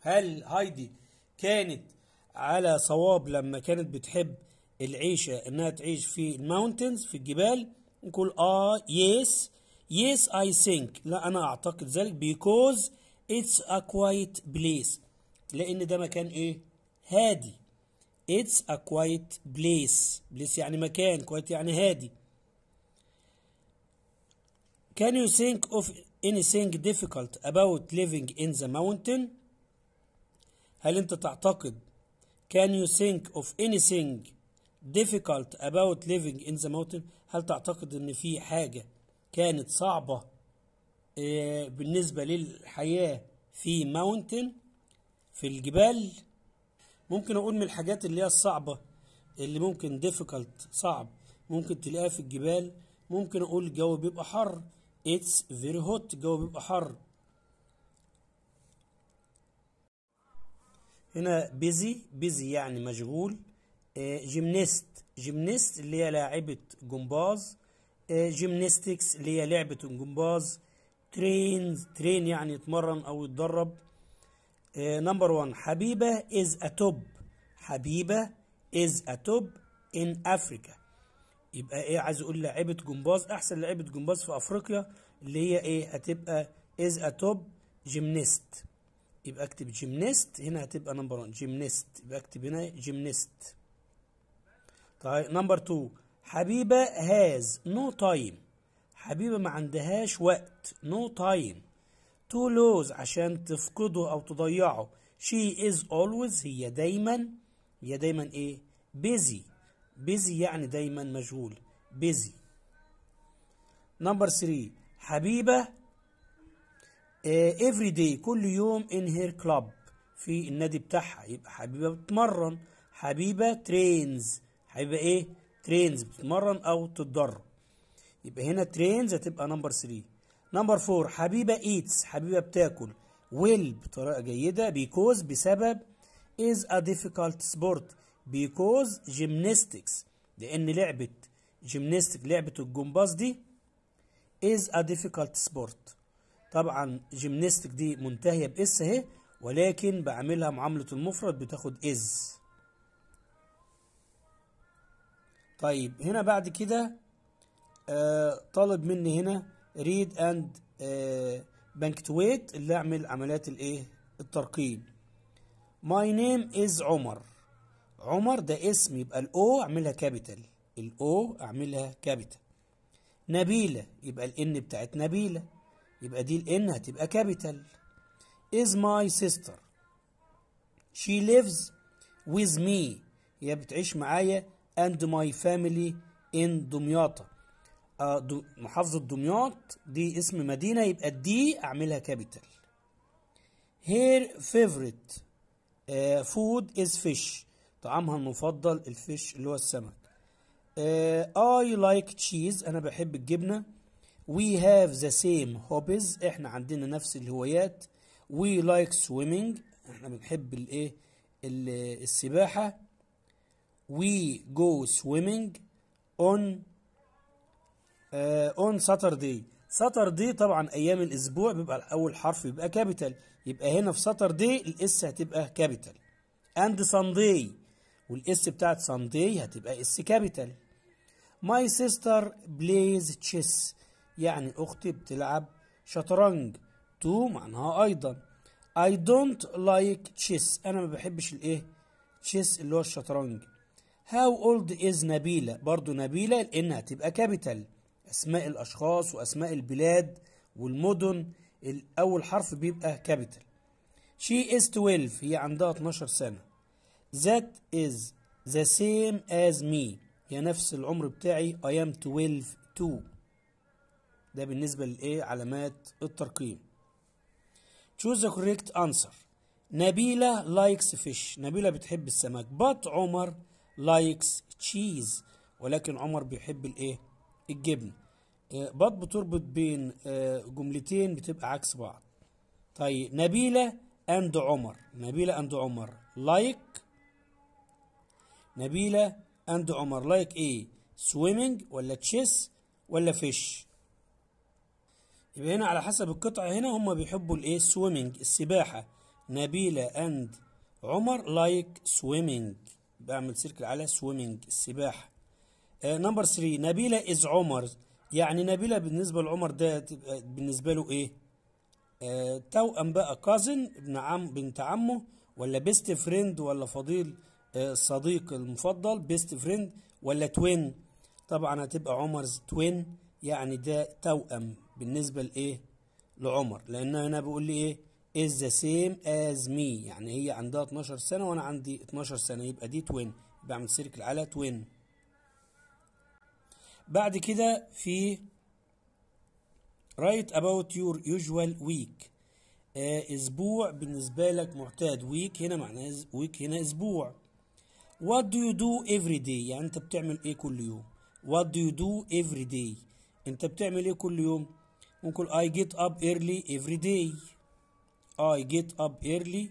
هل هايدي كانت على صواب لما كانت بتحب العيشة انها تعيش في الماونتنز في الجبال نقول اه يس يس اي ثينك لا انا اعتقد ذلك because it's a quiet place لان ده مكان ايه هادي It's a quiet place place يعني مكان quiet يعني هادي Can you think of anything difficult about living in the mountain هل أنت تعتقد Can you think of anything difficult about living in the mountain هل تعتقد ان في حاجة كانت صعبة بالنسبة للحياة في mountain في الجبال ممكن اقول من الحاجات اللي هي الصعبة اللي ممكن difficult صعب ممكن تلاقيها في الجبال ممكن اقول الجو بيبقى حر it's very hot الجو بيبقى حر هنا بيزي بيزي يعني مشغول جيمنيست آه، جيمنيست اللي هي لاعبة جمباز جيمناستكس آه، اللي هي لعبة الجمباز ترين ترين يعني يتمرن او يتدرب نمبر 1 حبيبة is a top از is a top in Africa يبقى ايه عايز اقول لعيبه جمباز احسن لعيبه جمباز في افريقيا اللي هي ايه هتبقى از اتوب جيمنيست يبقى اكتب جيمنيست هنا هتبقى نمبر 1 جيمنيست يبقى اكتب هنا جيمنيست طيب نمبر 2 حبيبه هاز نو تايم حبيبه ما عندهاش وقت نو no تايم to lose عشان تفقده أو تضيعه she is always هي دايما هي دايما إيه busy busy يعني دايما مشغول busy number 3 حبيبة إيه، every day كل يوم in her club في النادي بتاعها يبقى حبيبة بتمرن حبيبة trains حبيبة ايه trains بتمرن او تتدرب يبقى هنا trains هتبقى نمبر 3 نمبر فور حبيبة ايتس حبيبة بتاكل will بطريقة جيدة because بسبب is a difficult sport because gymnastics لأن لعبة gymnastics لعبة الجمباز دي is a difficult sport طبعا gymnastics دي منتهية بإس اهي ولكن بعملها معاملة المفرد بتاخد is طيب هنا بعد كده آه طالب مني هنا ريد اند بانكتويت اللي اعمل عمليات الايه الترقيم ماي نيم از عمر عمر ده اسم يبقى الاو اعملها كابيتال الاو اعملها كابيتال نبيله يبقى الان بتاعت نبيله يبقى دي الان هتبقى كابيتال از ماي سيستر شي ليفز with me هي بتعيش معايا and my family in دمياطه آه، محافظة دمياط دي اسم مدينة يبقى الدي أعملها كابيتال هير فيفورت فود از فيش طعامها المفضل الفيش اللي هو السمك اي لايك تشيز انا بحب الجبنه وي هاف ذا سيم هوبيز احنا عندنا نفس الهوايات وي لايك سويمنج احنا بنحب الايه السباحه وي جو سويمنج اون اون ساتردي ساتردي طبعا ايام الاسبوع بيبقى اول حرف بيبقى كابيتال يبقى هنا في ساتردي الاس هتبقى كابيتال اند ساندي والاس بتاعت ساندي هتبقى اس كابيتال ماي سيستر بلايز تشيس يعني اختي بتلعب شطرنج تو معناها ايضا اي دونت لايك تشيس انا ما بحبش الايه تشيس اللي هو الشطرنج هاو اولد از نبيلة برضو نبيلة لان هتبقى كابيتال أسماء الأشخاص وأسماء البلاد والمدن أول حرف بيبقى كابيتال شي از 12 هي عندها 12 سنة ذات از ذا سيم از مي هي نفس العمر بتاعي اي ام 12 تو ده بالنسبة لإيه علامات الترقيم تشوز ذا كوريكت انسر نبيلة لايكس فيش نبيلة بتحب السمك بات عمر لايكس تشيز ولكن عمر بيحب الإيه الجبن آه، بط بتربط بين آه، جملتين بتبقى عكس بعض طيب نبيلة اند عمر نبيلة اند عمر لايك نبيلة اند عمر لايك ايه سويمنج ولا تشيس ولا فيش يبقى هنا على حسب القطعة هنا هم بيحبوا الايه سويمينج السباحة نبيلة اند عمر لايك سويمنج بعمل سيركل على سويمنج السباحة آه، نمبر 3 نبيلة از عمر يعني نبيلة بالنسبة لعمر ده بالنسبة له ايه آه توأم بقى كازن ابن عم بنت عمه ولا بيست فريند ولا فضيل آه الصديق المفضل بيست فريند ولا توين طبعا هتبقى عمرز توين يعني ده توأم بالنسبة لايه لعمر لان هنا بيقول لي ايه از ذا سيم از مي يعني هي عندها 12 سنة وانا عندي 12 سنة يبقى دي توين بعمل سيركل على توين بعد كده في write about your usual week آه، اسبوع بالنسبه لك معتاد ويك هنا معناه ويك هنا اسبوع وات دو يو دو افري داي يعني انت بتعمل ايه كل يوم وات دو يو دو افري داي انت بتعمل ايه كل يوم ممكن اي جيت اب ايرلي افري داي اي جيت اب ايرلي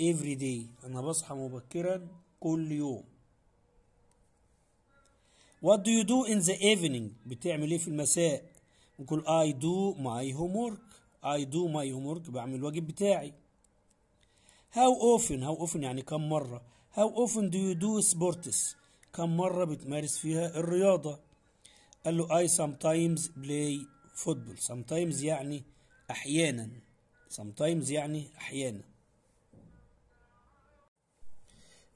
افري داي انا بصحى مبكرا كل يوم What do you do in the evening بتعمل ايه في المساء نقول I do my homework I do my homework بعمل الواجب بتاعي How often How often يعني كم مرة How often do you do sports كم مرة بتمارس فيها الرياضة قال له I sometimes play football sometimes يعني أحيانا sometimes يعني أحيانا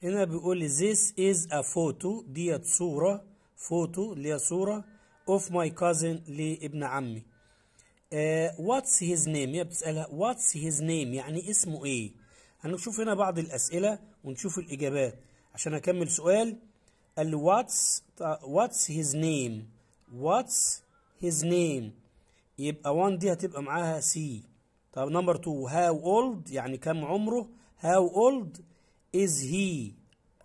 هنا بيقول this is a photo ديت صورة فوتو اللي هي صورة of my cousin لابن عمي uh, what's his name هي بتسألها uh, what's his name يعني اسمه ايه هنشوف هنا بعض الأسئلة ونشوف الإجابات عشان أكمل سؤال قال what's what's his name what's his name يبقى 1 دي هتبقى معاها سي طب نمبر 2 هاو اولد يعني كم عمره هاو اولد از هي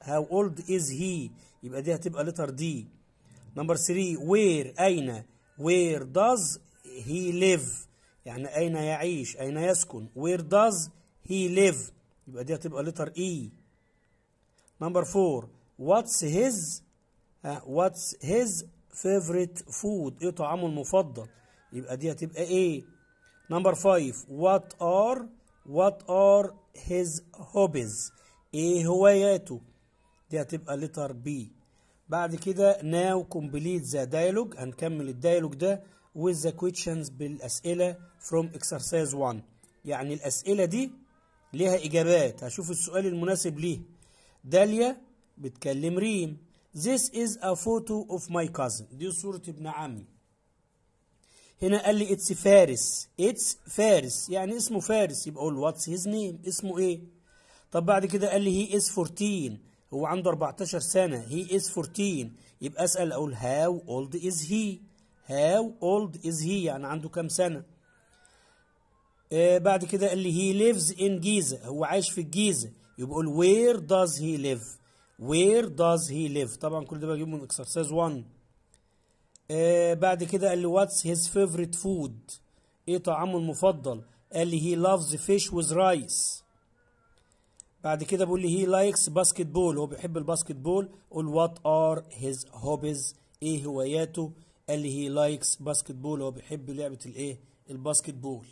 هاو اولد از هي يبقى دي هتبقى لتر دي نمبر 3 وير أين وير does he live يعني أين يعيش أين يسكن وير does he live يبقى دي هتبقى لتر إي نمبر 4 واتس هيز واتس هيز فيفريت فود ايه طعامه المفضل يبقى دي هتبقى ايه نمبر 5 وات ار وات ار هيز هوبيز ايه هواياته دي هتبقى لتر بي بعد كده ناو كومبليت ذا دايلوج هنكمل الدايلوج ده وذ ذا كويتشنز بالأسئلة فروم اكسرسايز 1 يعني الأسئلة دي ليها إجابات هشوف السؤال المناسب ليه داليا بتكلم ريم This is a photo of my cousin دي صورة ابن عمي هنا قال لي اتس فارس اتس فارس يعني اسمه فارس يبقى اقول واتس his نيم اسمه ايه طب بعد كده قال لي هي از 14 هو عنده 14 سنة هي از 14 يبقى أسأل أقول هاو اولد از هي هاو اولد از هي يعني عنده كام سنة آه بعد كده قال لي هي ليفز ان جيزة هو عايش في الجيزة يبقى اقول وير داز هي ليف وير داز هي ليف طبعا كل ده بجيبه من اكسرسايز 1 آه بعد كده قال لي واتس هيز فيفريت فود ايه طعامه المفضل قال لي هي لافز فيش وذ رايس بعد كده بيقول لي هي لايكس باسكت بول هو بيحب الباسكت بول قول وات ار هيز هوبيز ايه هواياته قال لي هي لايكس باسكت بول هو بيحب لعبه الايه الباسكت بول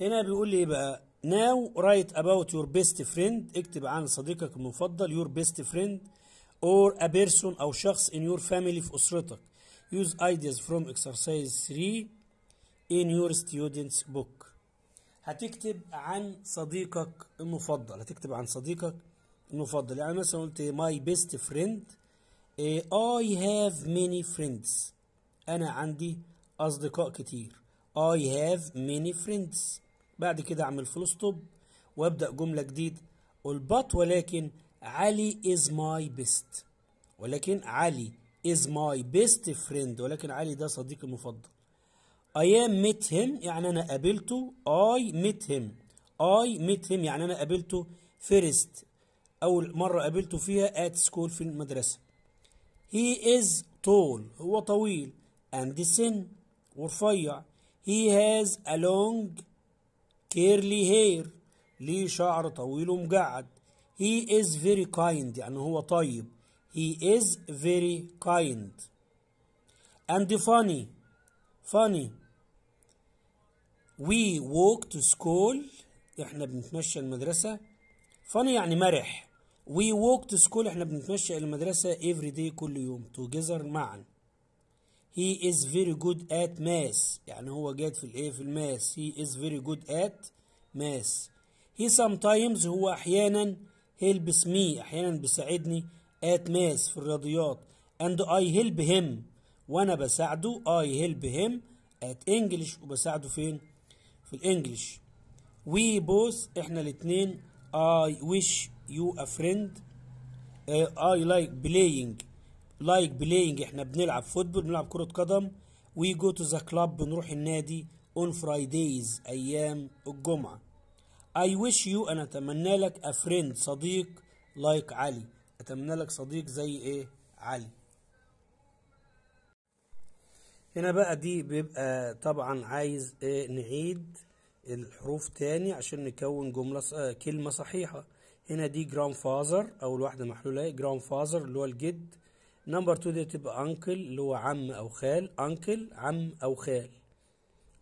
هنا بيقول لي ايه بقى ناو رايت اباوت يور بيست فريند اكتب عن صديقك المفضل يور بيست فريند اور ا بيرسون أو شخص ان يور فاميلي في أسرتك يوز ideas فروم اكسرسايز 3 ان يور ستودنتس بوك هتكتب عن صديقك المفضل هتكتب عن صديقك المفضل يعني مثلا قلت ماي بيست فريند اي هاف ميني فريندز انا عندي اصدقاء كتير اي هاف ميني فريندز بعد كده اعمل فول ستوب وابدا جمله جديده قول بط ولكن علي از ماي بيست ولكن علي از ماي بيست فريند ولكن علي ده صديقي المفضل I am met him يعني أنا قابلته I met him I met him يعني أنا قابلته first أول مرة قابلته فيها at school في المدرسة he is tall هو طويل and thin ورفيع he has a long curly hair ليه شعر طويل ومجعد he is very kind يعني هو طيب he is very kind and funny funny وي ووك تو سكول احنا بنتمشى المدرسة فاني يعني مرح وي ووك تو سكول احنا بنتمشى المدرسة افري day كل يوم توجذر معا هي از فيري جود ات ماس يعني هو جاد في الايه في الماس هي از فيري جود ات ماس هي sometimes هو احيانا هيلبس مي احيانا بيساعدني ات ماس في الرياضيات and I help him وانا بساعده I help him at English وبساعده فين؟ في الانجليش وي بوث احنا الاثنين اي ويش يو ا فريند اي لايك بلاينج لايك بلاينج احنا بنلعب فوتبول بنلعب كرة قدم وي جو تو ذا كلاب بنروح النادي اون فرايديز ايام الجمعة اي ويش يو انا اتمنى لك ا فريند صديق لايك like علي اتمنى لك صديق زي ايه علي هنا بقى دي بيبقى طبعا عايز إيه، نعيد الحروف تاني عشان نكون جملة آه، كلمة صحيحة هنا دي جراند فازر أول واحدة محلولة ايه جراند فازر اللي هو الجد نمبر تو دي تبقى أنكل اللي هو عم أو خال أنكل عم أو خال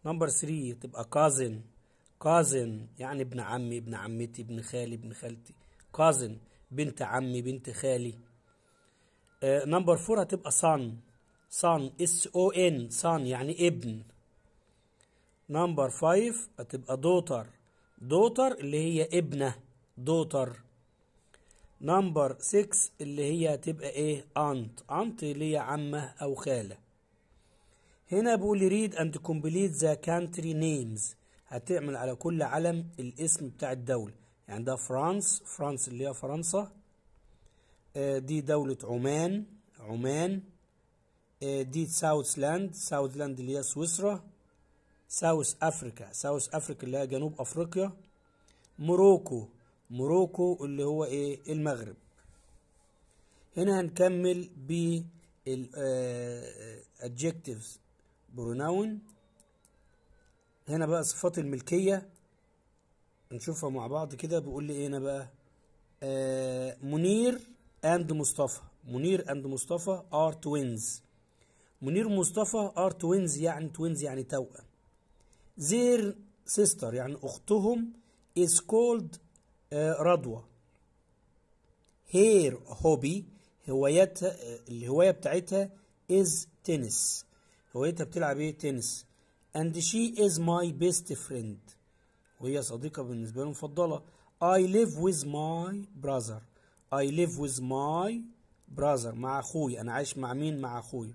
نمبر ثري تبقى كازن كازن يعني ابن عمي ابن عمتي ابن خالي ابن خالتي كازن بنت عمي بنت خالي نمبر آه، فور هتبقى صن son s o n son يعني ابن نمبر 5 هتبقى daughter daughter اللي هي ابنة daughter نمبر 6 اللي هي هتبقى ايه aunt aunt اللي هي عمة او خالة هنا بقول read and complete the country names هتعمل على كل علم الاسم بتاع الدولة يعني ده فرانس فرانس اللي هي فرنسا آه، دي دولة عمان عمان إيه، دي ساوثلاند ساوثلاند اللي هي سويسرا ساوث افريكا ساوث افريكا اللي هي جنوب افريقيا موروكو موروكو اللي هو ايه المغرب هنا هنكمل ب آه، adjectives pronoun هنا بقى صفات الملكية نشوفها مع بعض كده بيقول لي ايه هنا بقى آه، منير اند مصطفى منير اند مصطفى ار توينز منير مصطفى ار توينز يعني توينز يعني توأم زير سيستر يعني اختهم is called آه، رضوى هير هوبي هوايتها الهوايه بتاعتها is tennis هوايتها بتلعب ايه تنس and she is my best friend وهي صديقه بالنسبه لي مفضله I live with my brother I live with my brother مع اخوي انا عايش مع مين مع اخوي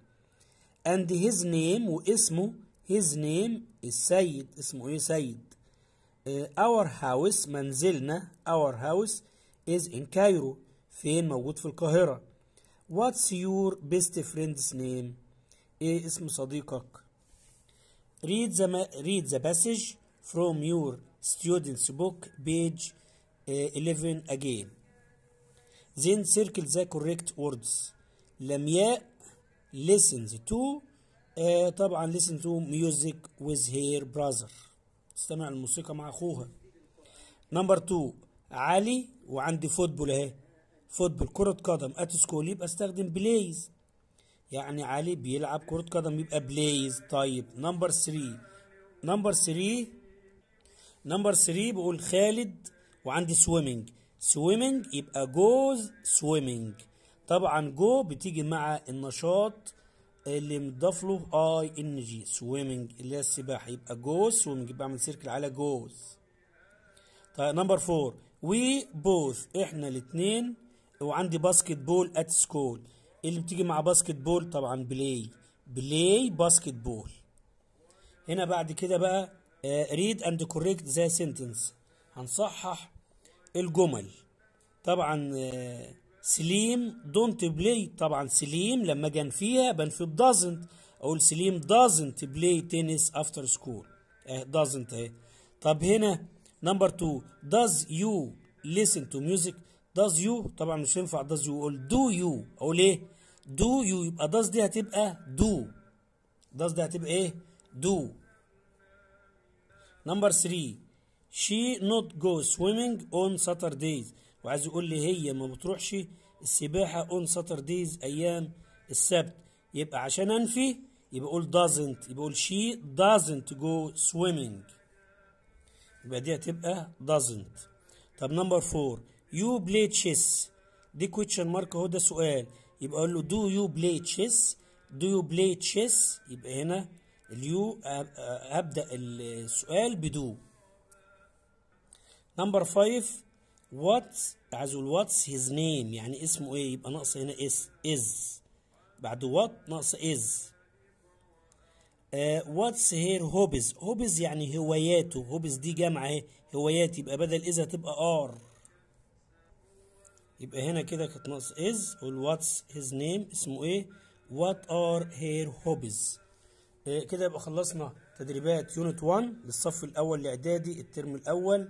and his name واسمه his name السيد اسمه ايه سيد our house منزلنا our house is in Cairo فين موجود في القاهرة what's your best friend's name ايه اسم صديقك read the, read the passage from your student's book page 11 again then circle the correct words لمياء listens to uh, طبعا listen to music with her brother استمع الموسيقى مع اخوها نمبر 2 علي وعندي فوتبول اهي فوتبول كرة قدم ات سكول يبقى استخدم بلايز يعني علي بيلعب كرة قدم يبقى بلايز طيب نمبر 3 نمبر 3 نمبر 3 بقول خالد وعندي سويمنج سويمنج يبقى جوز سويمنج طبعا جو بتيجي مع النشاط اللي مضاف له اي ان جي سويمنج اللي هي السباحه يبقى جو سويمنج بعمل سيركل على جوز طيب نمبر فور وي بوث احنا الاثنين وعندي باسكت بول ات سكول اللي بتيجي مع باسكت بول طبعا بلاي بلاي باسكت بول هنا بعد كده بقى ريد اند كوريكت ذا سنتنس هنصحح الجمل طبعا آه، سليم دونت بلاي طبعا سليم لما فيها بان في دازنت اقول سليم دازنت بلاي تنس افتر سكول دازنت اهي طب هنا نمبر 2 داز يو ليسن تو ميوزك داز يو طبعا مش هينفع داز يو اقول دو يو اقول ايه دو يو يبقى داز دي هتبقى دو داز دي هتبقى ايه دو نمبر 3 شي نوت جو سويمنج اون ساتردايز وعايز يقول لي هي ما بتروحش السباحة on Saturdays ايام السبت يبقى عشان انفي يبقى اقول doesn't يبقى اقول she doesn't go swimming يبقى دي هتبقى doesn't طب نمبر فور you play chess دي question مارك اهو ده سؤال يبقى اقول له do you play chess do you play chess يبقى هنا اليو ابدا السؤال بدو نمبر فايف واتس عايز اقول واتس هيز نيم يعني اسمه ايه يبقى ناقص هنا اس از بعد وات ناقص از واتس هير هوبز هوبز يعني هواياته هوبز دي جامعة إيه؟ اهي هوايات يبقى بدل از هتبقى ار يبقى هنا كده كانت ناقص از قول واتس هيز نيم اسمه ايه وات ار هير هوبز كده يبقى خلصنا تدريبات يونت 1 للصف الاول الاعدادي الترم الاول